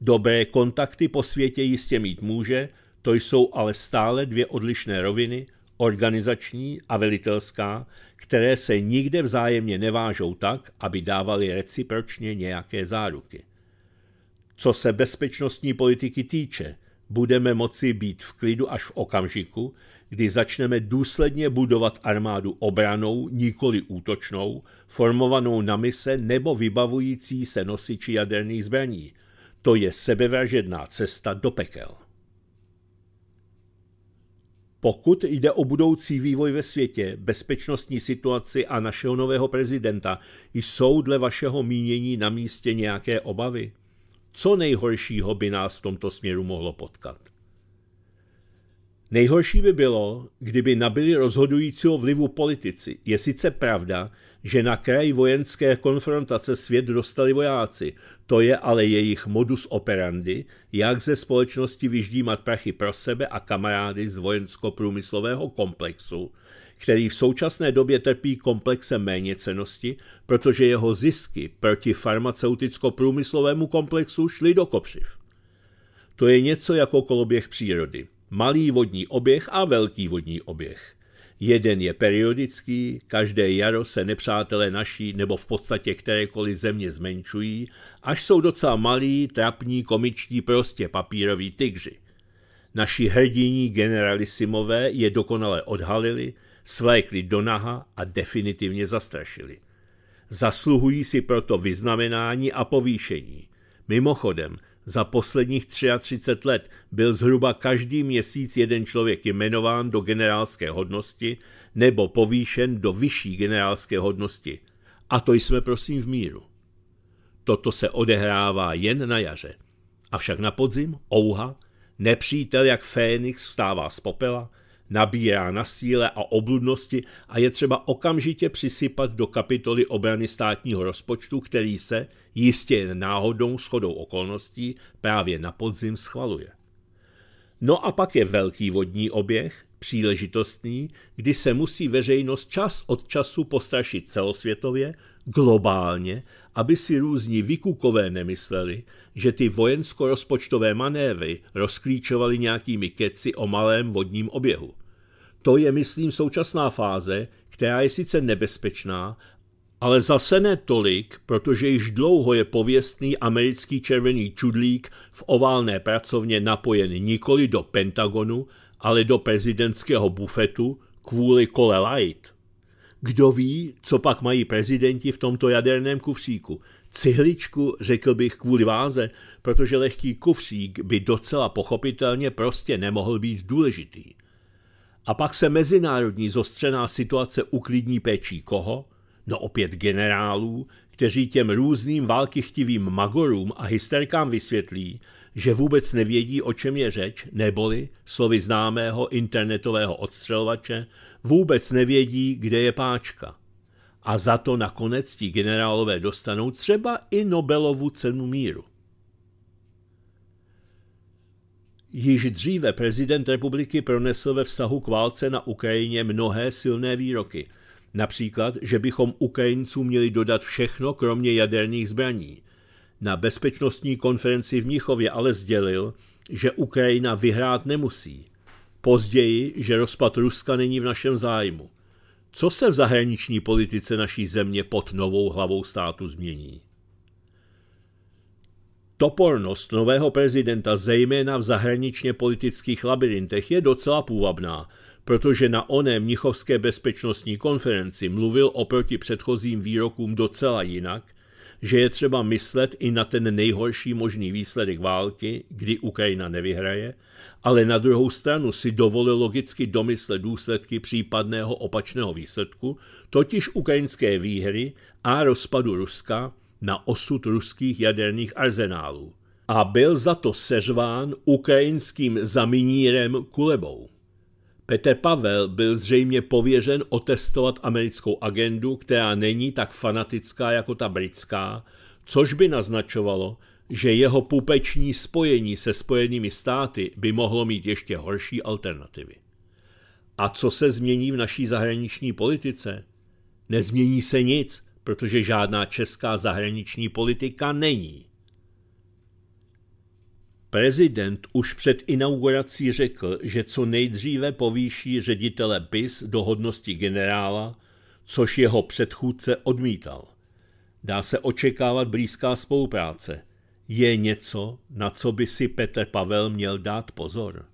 Dobré kontakty po světě jistě mít může, to jsou ale stále dvě odlišné roviny, organizační a velitelská, které se nikde vzájemně nevážou tak, aby dávaly recipročně nějaké záruky. Co se bezpečnostní politiky týče, budeme moci být v klidu až v okamžiku, kdy začneme důsledně budovat armádu obranou, nikoli útočnou, formovanou na mise nebo vybavující se nosiči jaderných zbraní. To je sebevražedná cesta do pekel. Pokud jde o budoucí vývoj ve světě, bezpečnostní situaci a našeho nového prezidenta, jsou dle vašeho mínění na místě nějaké obavy? Co nejhoršího by nás v tomto směru mohlo potkat? Nejhorší by bylo, kdyby nabili rozhodujícího vlivu politici. Je sice pravda, že na kraj vojenské konfrontace svět dostali vojáci. To je ale jejich modus operandi, jak ze společnosti vyždímat prachy pro sebe a kamarády z vojensko-průmyslového komplexu, který v současné době trpí komplexem méněcenosti, protože jeho zisky proti farmaceuticko-průmyslovému komplexu šly do kopřiv. To je něco jako koloběh přírody malý vodní oběh a velký vodní oběh. Jeden je periodický, každé jaro se nepřátelé naší nebo v podstatě kterékoliv země zmenšují, až jsou docela malí, trapní, komičtí, prostě papíroví tygři. Naši hrdiní generalisimové je dokonale odhalili, svlékli do naha a definitivně zastrašili. Zasluhují si proto vyznamenání a povýšení. Mimochodem, za posledních 33 let byl zhruba každý měsíc jeden člověk jmenován do generálské hodnosti nebo povýšen do vyšší generálské hodnosti. A to jsme prosím v míru. Toto se odehrává jen na jaře. Avšak na podzim, ouha, nepřítel jak Fénix vstává z popela – nabírá na síle a obludnosti a je třeba okamžitě přisypat do kapitoly obrany státního rozpočtu, který se, jistě jen náhodou shodou okolností, právě na podzim schvaluje. No a pak je velký vodní oběh, příležitostný, kdy se musí veřejnost čas od času postrašit celosvětově, globálně, aby si různí vykukové nemysleli, že ty vojensko-rozpočtové manévy rozklíčovaly nějakými keci o malém vodním oběhu. To je, myslím, současná fáze, která je sice nebezpečná, ale zase ne tolik, protože již dlouho je pověstný americký červený čudlík v oválné pracovně napojen nikoli do Pentagonu, ale do prezidentského bufetu kvůli kole Light. Kdo ví, co pak mají prezidenti v tomto jaderném kufříku? Cihličku, řekl bych, kvůli váze, protože lehký kufřík by docela pochopitelně prostě nemohl být důležitý. A pak se mezinárodní zostřená situace uklidní péčí koho? No opět generálů, kteří těm různým válkychtivým magorům a hysterkám vysvětlí, že vůbec nevědí, o čem je řeč, neboli, slovy známého internetového odstřelovače, vůbec nevědí, kde je páčka. A za to nakonec ti generálové dostanou třeba i Nobelovu cenu míru. Již dříve prezident republiky pronesl ve vztahu k válce na Ukrajině mnohé silné výroky. Například, že bychom Ukrajincům měli dodat všechno, kromě jaderných zbraní. Na bezpečnostní konferenci v Mnichově ale sdělil, že Ukrajina vyhrát nemusí. Později, že rozpad Ruska není v našem zájmu. Co se v zahraniční politice naší země pod novou hlavou státu změní? Topornost nového prezidenta zejména v zahraničně politických labirintech je docela půvabná, protože na oné Mnichovské bezpečnostní konferenci mluvil oproti předchozím výrokům docela jinak, že je třeba myslet i na ten nejhorší možný výsledek války, kdy Ukrajina nevyhraje, ale na druhou stranu si dovolil logicky domyslet důsledky případného opačného výsledku, totiž ukrajinské výhry a rozpadu Ruska, na osud ruských jaderných arzenálů a byl za to seřván ukrajinským zaminírem Kulebou. Petr Pavel byl zřejmě pověřen otestovat americkou agendu, která není tak fanatická jako ta britská, což by naznačovalo, že jeho pupeční spojení se spojenými státy by mohlo mít ještě horší alternativy. A co se změní v naší zahraniční politice? Nezmění se nic, protože žádná česká zahraniční politika není. Prezident už před inaugurací řekl, že co nejdříve povýší ředitele BIS do hodnosti generála, což jeho předchůdce odmítal. Dá se očekávat blízká spolupráce. Je něco, na co by si Petr Pavel měl dát pozor.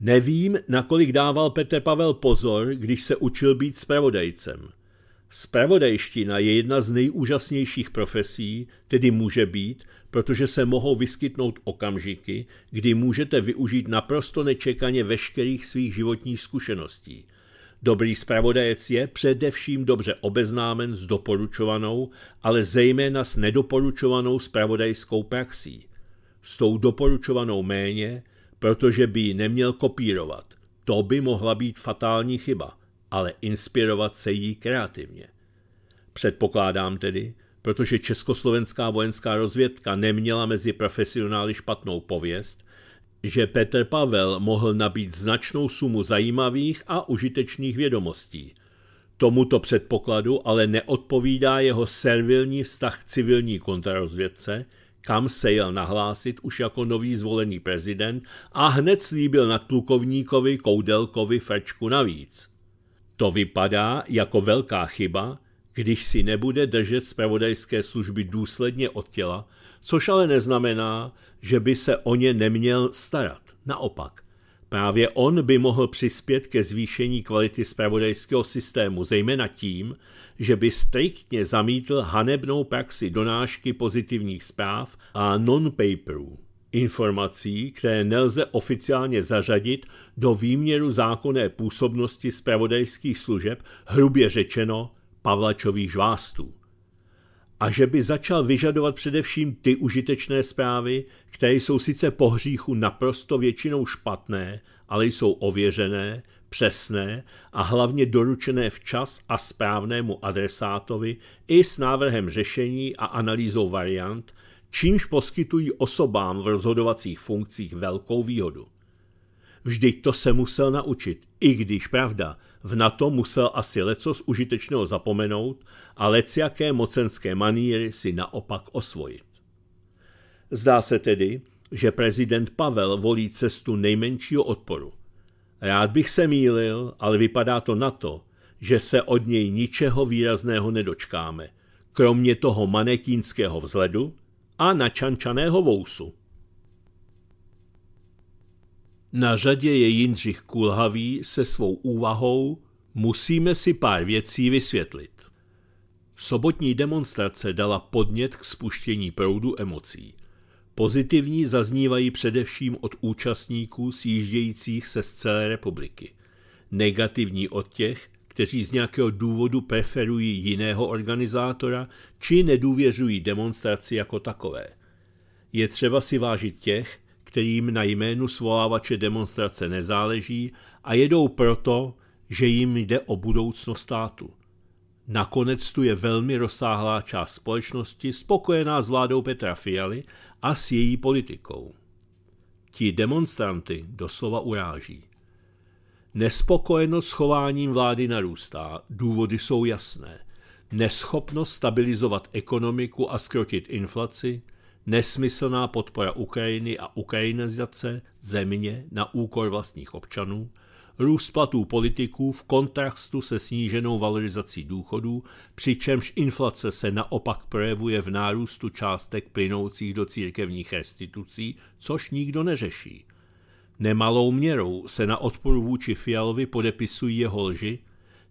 Nevím, nakolik dával Petr Pavel pozor, když se učil být spravodajcem – Spravodajština je jedna z nejúžasnějších profesí, tedy může být, protože se mohou vyskytnout okamžiky, kdy můžete využít naprosto nečekaně veškerých svých životních zkušeností. Dobrý spravodajec je především dobře obeznámen s doporučovanou, ale zejména s nedoporučovanou spravodajskou praxí. S tou doporučovanou méně, protože by ji neměl kopírovat. To by mohla být fatální chyba – ale inspirovat se jí kreativně. Předpokládám tedy, protože československá vojenská rozvědka neměla mezi profesionály špatnou pověst, že Petr Pavel mohl nabít značnou sumu zajímavých a užitečných vědomostí. Tomuto předpokladu ale neodpovídá jeho servilní vztah civilní kontrarozvědce, kam se jel nahlásit už jako nový zvolený prezident a hned slíbil nadplukovníkovi Koudelkovi frčku navíc. To vypadá jako velká chyba, když si nebude držet zpravodajské služby důsledně od těla, což ale neznamená, že by se o ně neměl starat. Naopak, právě on by mohl přispět ke zvýšení kvality zpravodajského systému, zejména tím, že by striktně zamítl hanebnou praxi donášky pozitivních zpráv a non-paperů informací, které nelze oficiálně zařadit do výměru zákonné působnosti zpravodajských služeb, hrubě řečeno Pavlačových žvástů. A že by začal vyžadovat především ty užitečné zprávy, které jsou sice po hříchu naprosto většinou špatné, ale jsou ověřené, přesné a hlavně doručené včas a správnému adresátovi i s návrhem řešení a analýzou variant – čímž poskytují osobám v rozhodovacích funkcích velkou výhodu. Vždyť to se musel naučit, i když pravda, v NATO musel asi z užitečného zapomenout a leciaké mocenské maníry si naopak osvojit. Zdá se tedy, že prezident Pavel volí cestu nejmenšího odporu. Rád bych se mýlil, ale vypadá to na to, že se od něj ničeho výrazného nedočkáme, kromě toho manekínského vzhledu, a načančaného vousu. Na řadě je Jindřich Kulhavý se svou úvahou Musíme si pár věcí vysvětlit. Sobotní demonstrace dala podnět k spuštění proudu emocí. Pozitivní zaznívají především od účastníků sjíždějících se z celé republiky. Negativní od těch, kteří z nějakého důvodu preferují jiného organizátora či nedůvěřují demonstraci jako takové. Je třeba si vážit těch, kterým na jménu svolávače demonstrace nezáleží a jedou proto, že jim jde o budoucnost státu. Nakonec tu je velmi rozsáhlá část společnosti spokojená s vládou Petra Fialy a s její politikou. Ti demonstranty doslova uráží. Nespokojenost s chováním vlády narůstá, důvody jsou jasné. Neschopnost stabilizovat ekonomiku a skrotit inflaci, nesmyslná podpora Ukrajiny a ukrajinizace země na úkor vlastních občanů, růst platů politiků v kontrastu se sníženou valorizací důchodů, přičemž inflace se naopak projevuje v nárůstu částek plynoucích do církevních restitucí, což nikdo neřeší – Nemalou měrou se na odporu vůči Fialovi podepisují jeho lži,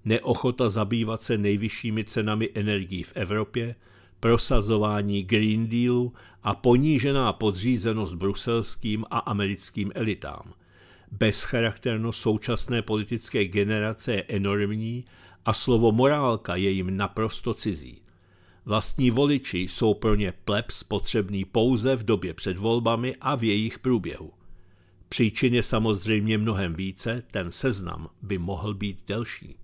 neochota zabývat se nejvyššími cenami energií v Evropě, prosazování Green Dealu a ponížená podřízenost bruselským a americkým elitám. Bezcharakternost současné politické generace je enormní a slovo morálka je jim naprosto cizí. Vlastní voliči jsou pro ně plebs potřebný pouze v době před volbami a v jejich průběhu. Příčin je samozřejmě mnohem více, ten seznam by mohl být delší.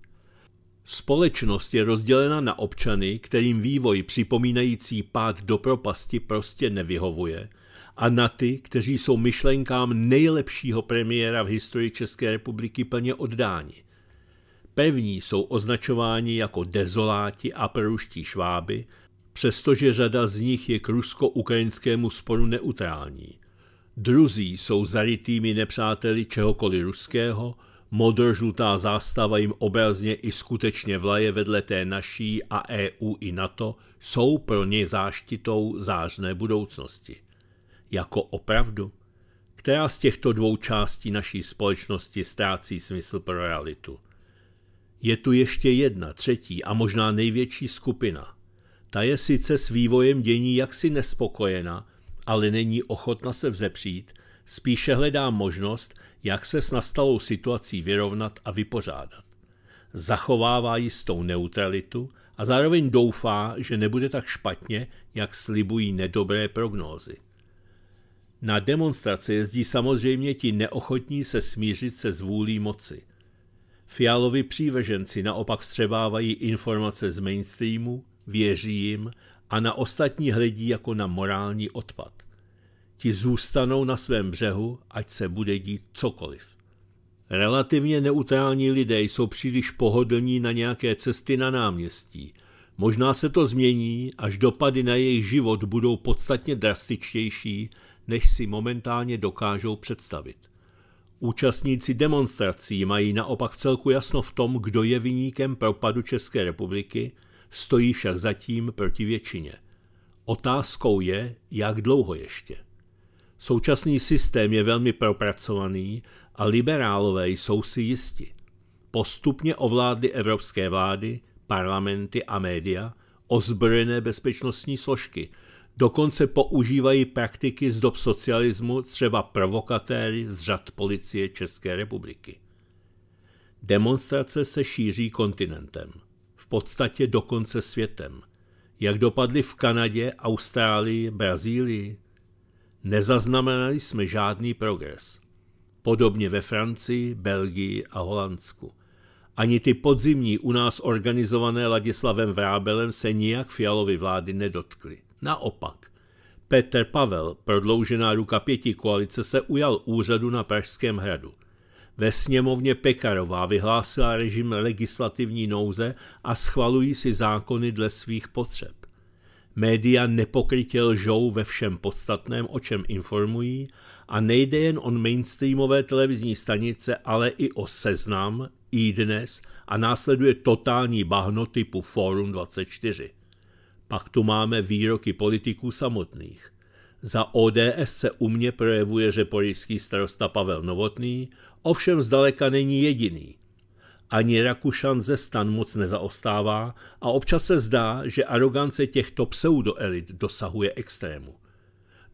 Společnost je rozdělena na občany, kterým vývoj připomínající pád do propasti prostě nevyhovuje, a na ty, kteří jsou myšlenkám nejlepšího premiéra v historii České republiky plně oddáni. Pevní jsou označováni jako dezoláti a peruští šváby, přestože řada z nich je k rusko-ukrajinskému sporu neutrální – Druzí jsou zarytými nepřáteli čehokoliv ruského, modrožlutá zástava jim obrazně i skutečně vlaje vedle té naší a EU i NATO jsou pro ně záštitou zářné budoucnosti. Jako opravdu? Která z těchto dvou částí naší společnosti ztrácí smysl pro realitu? Je tu ještě jedna, třetí a možná největší skupina. Ta je sice s vývojem dění jaksi nespokojena, ale není ochotna se vzepřít, spíše hledá možnost, jak se s nastalou situací vyrovnat a vypořádat. Zachovává jistou neutralitu a zároveň doufá, že nebude tak špatně, jak slibují nedobré prognózy. Na demonstrace jezdí samozřejmě ti neochotní se smířit se zvůlí moci. Fialovi přívrženci naopak střebávají informace z mainstreamu, věří jim a na ostatní hledí jako na morální odpad. Ti zůstanou na svém břehu, ať se bude dít cokoliv. Relativně neutrální lidé jsou příliš pohodlní na nějaké cesty na náměstí. Možná se to změní, až dopady na jejich život budou podstatně drastičtější, než si momentálně dokážou představit. Účastníci demonstrací mají naopak celku jasno v tom, kdo je vyníkem propadu České republiky – stojí však zatím proti většině. Otázkou je, jak dlouho ještě. Současný systém je velmi propracovaný a liberálové jsou si jisti. Postupně ovládly evropské vlády, parlamenty a média, ozbrojené bezpečnostní složky. Dokonce používají praktiky z dob socialismu, třeba provokatéry z řad policie České republiky. Demonstrace se šíří kontinentem podstatě dokonce světem. Jak dopadly v Kanadě, Austrálii, Brazílii? Nezaznamenali jsme žádný progres. Podobně ve Francii, Belgii a Holandsku. Ani ty podzimní u nás organizované Ladislavem Vrábelem se nijak fialovy vlády nedotkly. Naopak, Petr Pavel, prodloužená ruka pěti koalice, se ujal úřadu na Pražském hradu. Ve sněmovně Pekarová vyhlásila režim legislativní nouze a schvalují si zákony dle svých potřeb. Média nepokrytě lžou ve všem podstatném, o čem informují a nejde jen o mainstreamové televizní stanice, ale i o Seznam, i dnes a následuje totální bahno typu Forum 24. Pak tu máme výroky politiků samotných – za ODS se u mě projevuje řeporijský starosta Pavel Novotný, ovšem zdaleka není jediný. Ani Rakušan ze stan moc nezaostává a občas se zdá, že arogance těchto pseudoelit dosahuje extrému.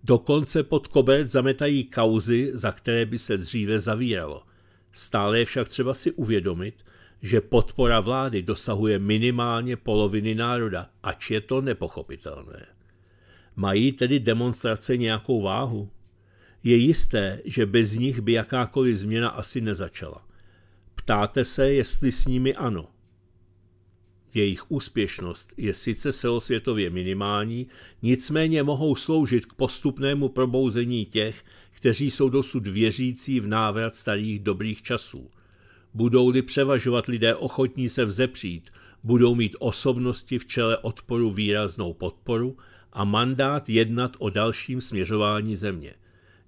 Dokonce pod koberec zametají kauzy, za které by se dříve zavíralo. Stále je však třeba si uvědomit, že podpora vlády dosahuje minimálně poloviny národa, ač je to nepochopitelné. Mají tedy demonstrace nějakou váhu? Je jisté, že bez nich by jakákoliv změna asi nezačala. Ptáte se, jestli s nimi ano. Jejich úspěšnost je sice celosvětově minimální, nicméně mohou sloužit k postupnému probouzení těch, kteří jsou dosud věřící v návrat starých dobrých časů. Budou-li převažovat lidé ochotní se vzepřít, budou mít osobnosti v čele odporu výraznou podporu a mandát jednat o dalším směřování země.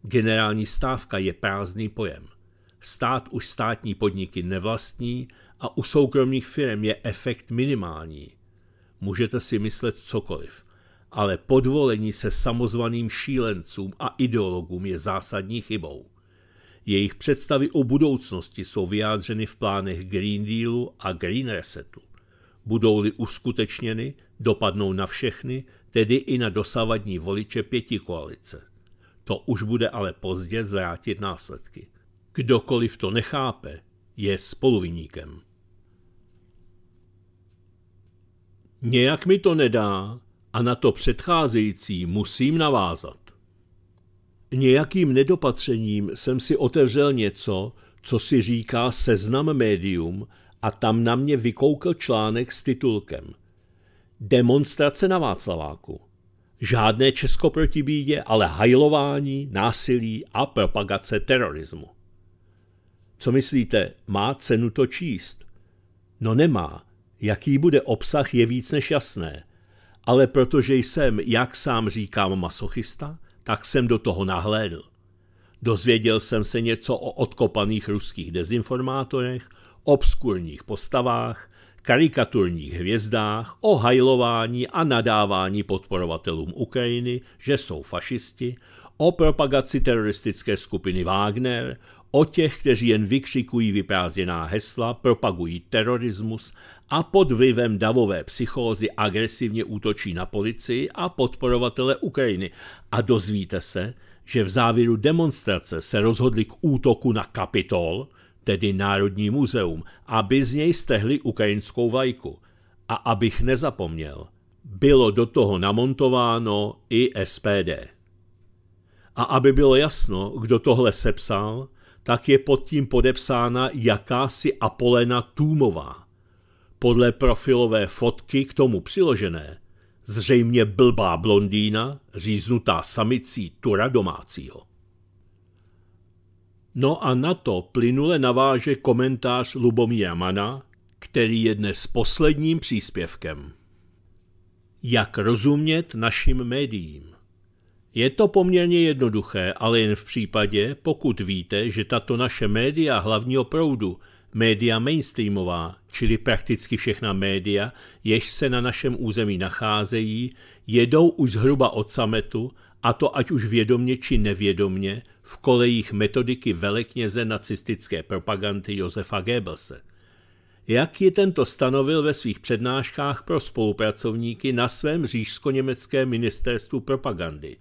Generální stávka je prázdný pojem. Stát už státní podniky nevlastní a u soukromých firm je efekt minimální. Můžete si myslet cokoliv, ale podvolení se samozvaným šílencům a ideologům je zásadní chybou. Jejich představy o budoucnosti jsou vyjádřeny v plánech Green Dealu a Green Resetu budou-li uskutečněny, dopadnou na všechny, tedy i na dosavadní voliče pěti koalice. To už bude ale pozdě zvrátit následky. Kdokoliv to nechápe, je spoluviníkem. Nějak mi to nedá a na to předcházející musím navázat. Nějakým nedopatřením jsem si otevřel něco, co si říká seznam médium a tam na mě vykoukl článek s titulkem Demonstrace na Václaváku. Žádné Česko proti bídě, ale hajlování, násilí a propagace terorismu. Co myslíte, má cenu to číst? No nemá. Jaký bude obsah je víc než jasné. Ale protože jsem, jak sám říkám, masochista, tak jsem do toho nahlédl. Dozvěděl jsem se něco o odkopaných ruských dezinformátorech, obskurních postavách, karikaturních hvězdách, o hajlování a nadávání podporovatelům Ukrajiny, že jsou fašisti, o propagaci teroristické skupiny Wagner, o těch, kteří jen vykřikují vyprázdněná hesla, propagují terorismus a pod vlivem davové psychózy agresivně útočí na policii a podporovatele Ukrajiny. A dozvíte se, že v závěru demonstrace se rozhodli k útoku na kapitol – tedy Národní muzeum, aby z něj strhli ukrajinskou vlajku. A abych nezapomněl, bylo do toho namontováno i SPD. A aby bylo jasno, kdo tohle sepsal, tak je pod tím podepsána jakási Apolena Tůmová. Podle profilové fotky k tomu přiložené, zřejmě blbá blondýna, říznutá samicí tura domácího. No a na to plynule naváže komentář Lubomíra Mana, který je dnes posledním příspěvkem. Jak rozumět našim médiím? Je to poměrně jednoduché, ale jen v případě, pokud víte, že tato naše média hlavního proudu, média mainstreamová, čili prakticky všechna média, jež se na našem území nacházejí, jedou už zhruba od sametu, a to ať už vědomně či nevědomně, v kolejích metodiky velekněze nacistické propagandy Josefa Goebbelse. Jak ji tento stanovil ve svých přednáškách pro spolupracovníky na svém řížsko-německém ministerstvu propagandy.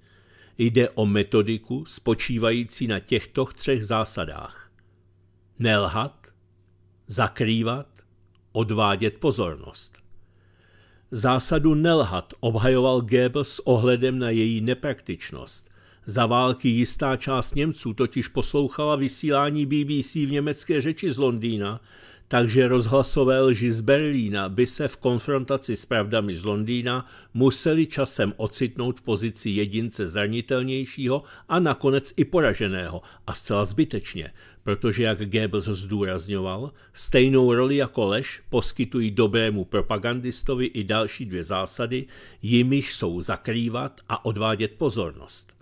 Jde o metodiku spočívající na těchto třech zásadách. Nelhat, zakrývat, odvádět pozornost. Zásadu nelhat obhajoval Goebbels s ohledem na její nepraktičnost za války jistá část Němců totiž poslouchala vysílání BBC v německé řeči z Londýna, takže rozhlasové lži z Berlína by se v konfrontaci s pravdami z Londýna museli časem ocitnout v pozici jedince zranitelnějšího a nakonec i poraženého, a zcela zbytečně, protože, jak Goebbels zdůrazňoval, stejnou roli jako lež poskytují dobrému propagandistovi i další dvě zásady, jimiž jsou zakrývat a odvádět pozornost.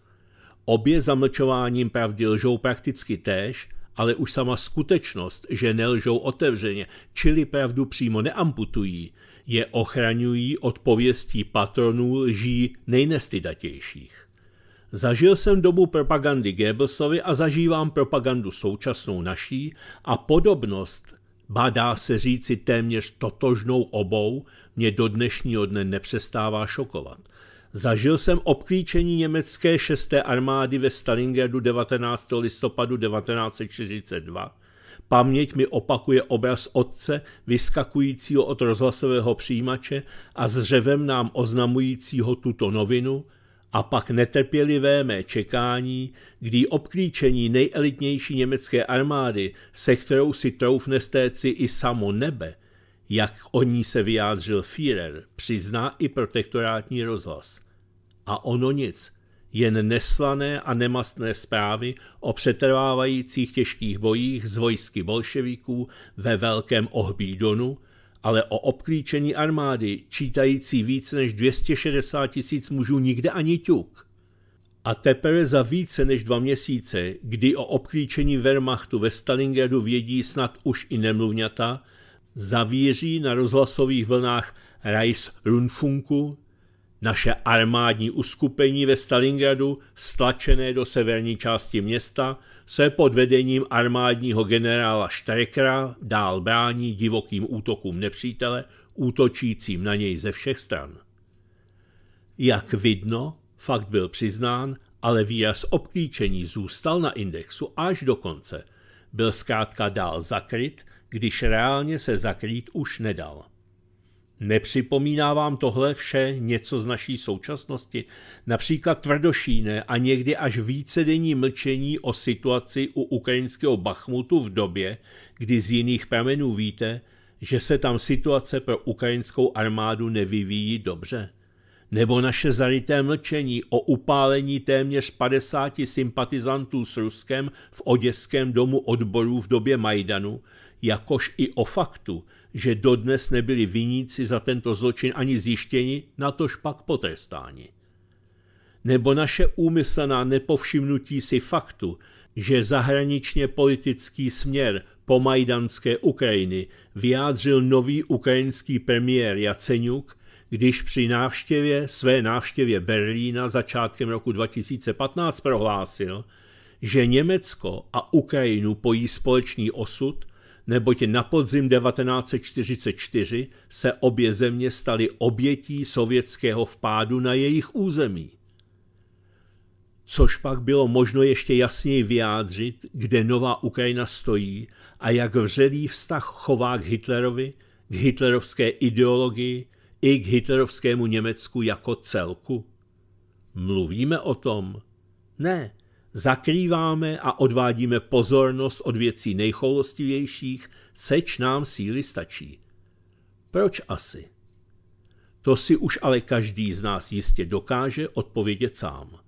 Obě zamlčováním pravdy lžou prakticky též, ale už sama skutečnost, že nelžou otevřeně, čili pravdu přímo neamputují, je ochraňují od pověstí patronů lží nejnestydatějších. Zažil jsem dobu propagandy Goebbelsovi a zažívám propagandu současnou naší a podobnost, badá se říci téměř totožnou obou, mě do dnešního dne nepřestává šokovat. Zažil jsem obklíčení německé šesté armády ve Stalingradu 19. listopadu 1942. Paměť mi opakuje obraz otce, vyskakujícího od rozhlasového přijímače a s řevem nám oznamujícího tuto novinu, a pak netrpělivé mé čekání, kdy obklíčení nejelitnější německé armády, se kterou si troufne stéci i samo nebe, jak o ní se vyjádřil Führer, přizná i protektorátní rozhlas. A ono nic, jen neslané a nemastné zprávy o přetrvávajících těžkých bojích z vojsky bolševiků ve velkém Ohbídonu, ale o obklíčení armády čítající více než 260 tisíc mužů nikde ani ťuk. A teprve za více než dva měsíce, kdy o obklíčení Wehrmachtu ve Stalingradu vědí snad už i nemluvňata, zavíří na rozhlasových vlnách Reis Rundfunku, naše armádní uskupení ve Stalingradu, stlačené do severní části města, se pod vedením armádního generála Štrekra dál brání divokým útokům nepřítele, útočícím na něj ze všech stran. Jak vidno, fakt byl přiznán, ale výraz obklíčení zůstal na indexu až do konce. Byl zkrátka dál zakryt když reálně se zakrýt už nedal. Nepřipomíná vám tohle vše něco z naší současnosti? Například tvrdošíné a někdy až vícedenní mlčení o situaci u ukrajinského Bachmutu v době, kdy z jiných pramenů víte, že se tam situace pro ukrajinskou armádu nevyvíjí dobře? Nebo naše zaryté mlčení o upálení téměř 50 sympatizantů s Ruskem v oděském domu odborů v době Majdanu, jakož i o faktu, že dodnes nebyli viníci za tento zločin ani zjištěni, natož pak potrestáni. Nebo naše úmyslná nepovšimnutí si faktu, že zahraničně politický směr po Majdanské Ukrajiny vyjádřil nový ukrajinský premiér Jaceňuk, když při návštěvě, své návštěvě Berlína začátkem roku 2015 prohlásil, že Německo a Ukrajinu pojí společný osud – neboť na podzim 1944 se obě země staly obětí sovětského vpádu na jejich území. Což pak bylo možno ještě jasněji vyjádřit, kde nová Ukrajina stojí a jak vřelý vztah chová k Hitlerovi, k hitlerovské ideologii i k hitlerovskému Německu jako celku. Mluvíme o tom? Ne, zakrýváme a odvádíme pozornost od věcí nejcholostivějších, seč nám síly stačí. Proč asi? To si už ale každý z nás jistě dokáže odpovědět sám.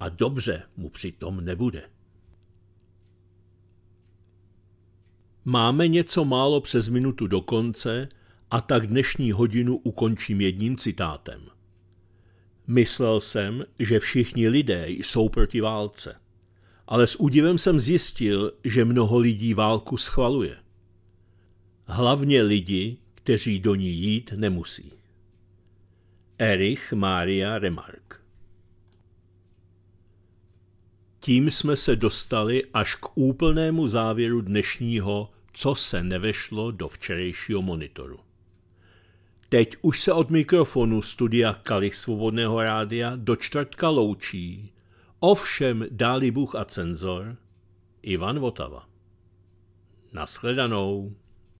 A dobře mu přitom nebude. Máme něco málo přes minutu do konce, a tak dnešní hodinu ukončím jedním citátem. Myslel jsem, že všichni lidé jsou proti válce. Ale s údivem jsem zjistil, že mnoho lidí válku schvaluje. Hlavně lidi, kteří do ní jít nemusí. Erich Maria Remark Tím jsme se dostali až k úplnému závěru dnešního, co se nevešlo do včerejšího monitoru. Teď už se od mikrofonu studia Kali Svobodného rádia do čtvrtka loučí. Ovšem dáli Bůh a cenzor Ivan Votava. Naschledanou.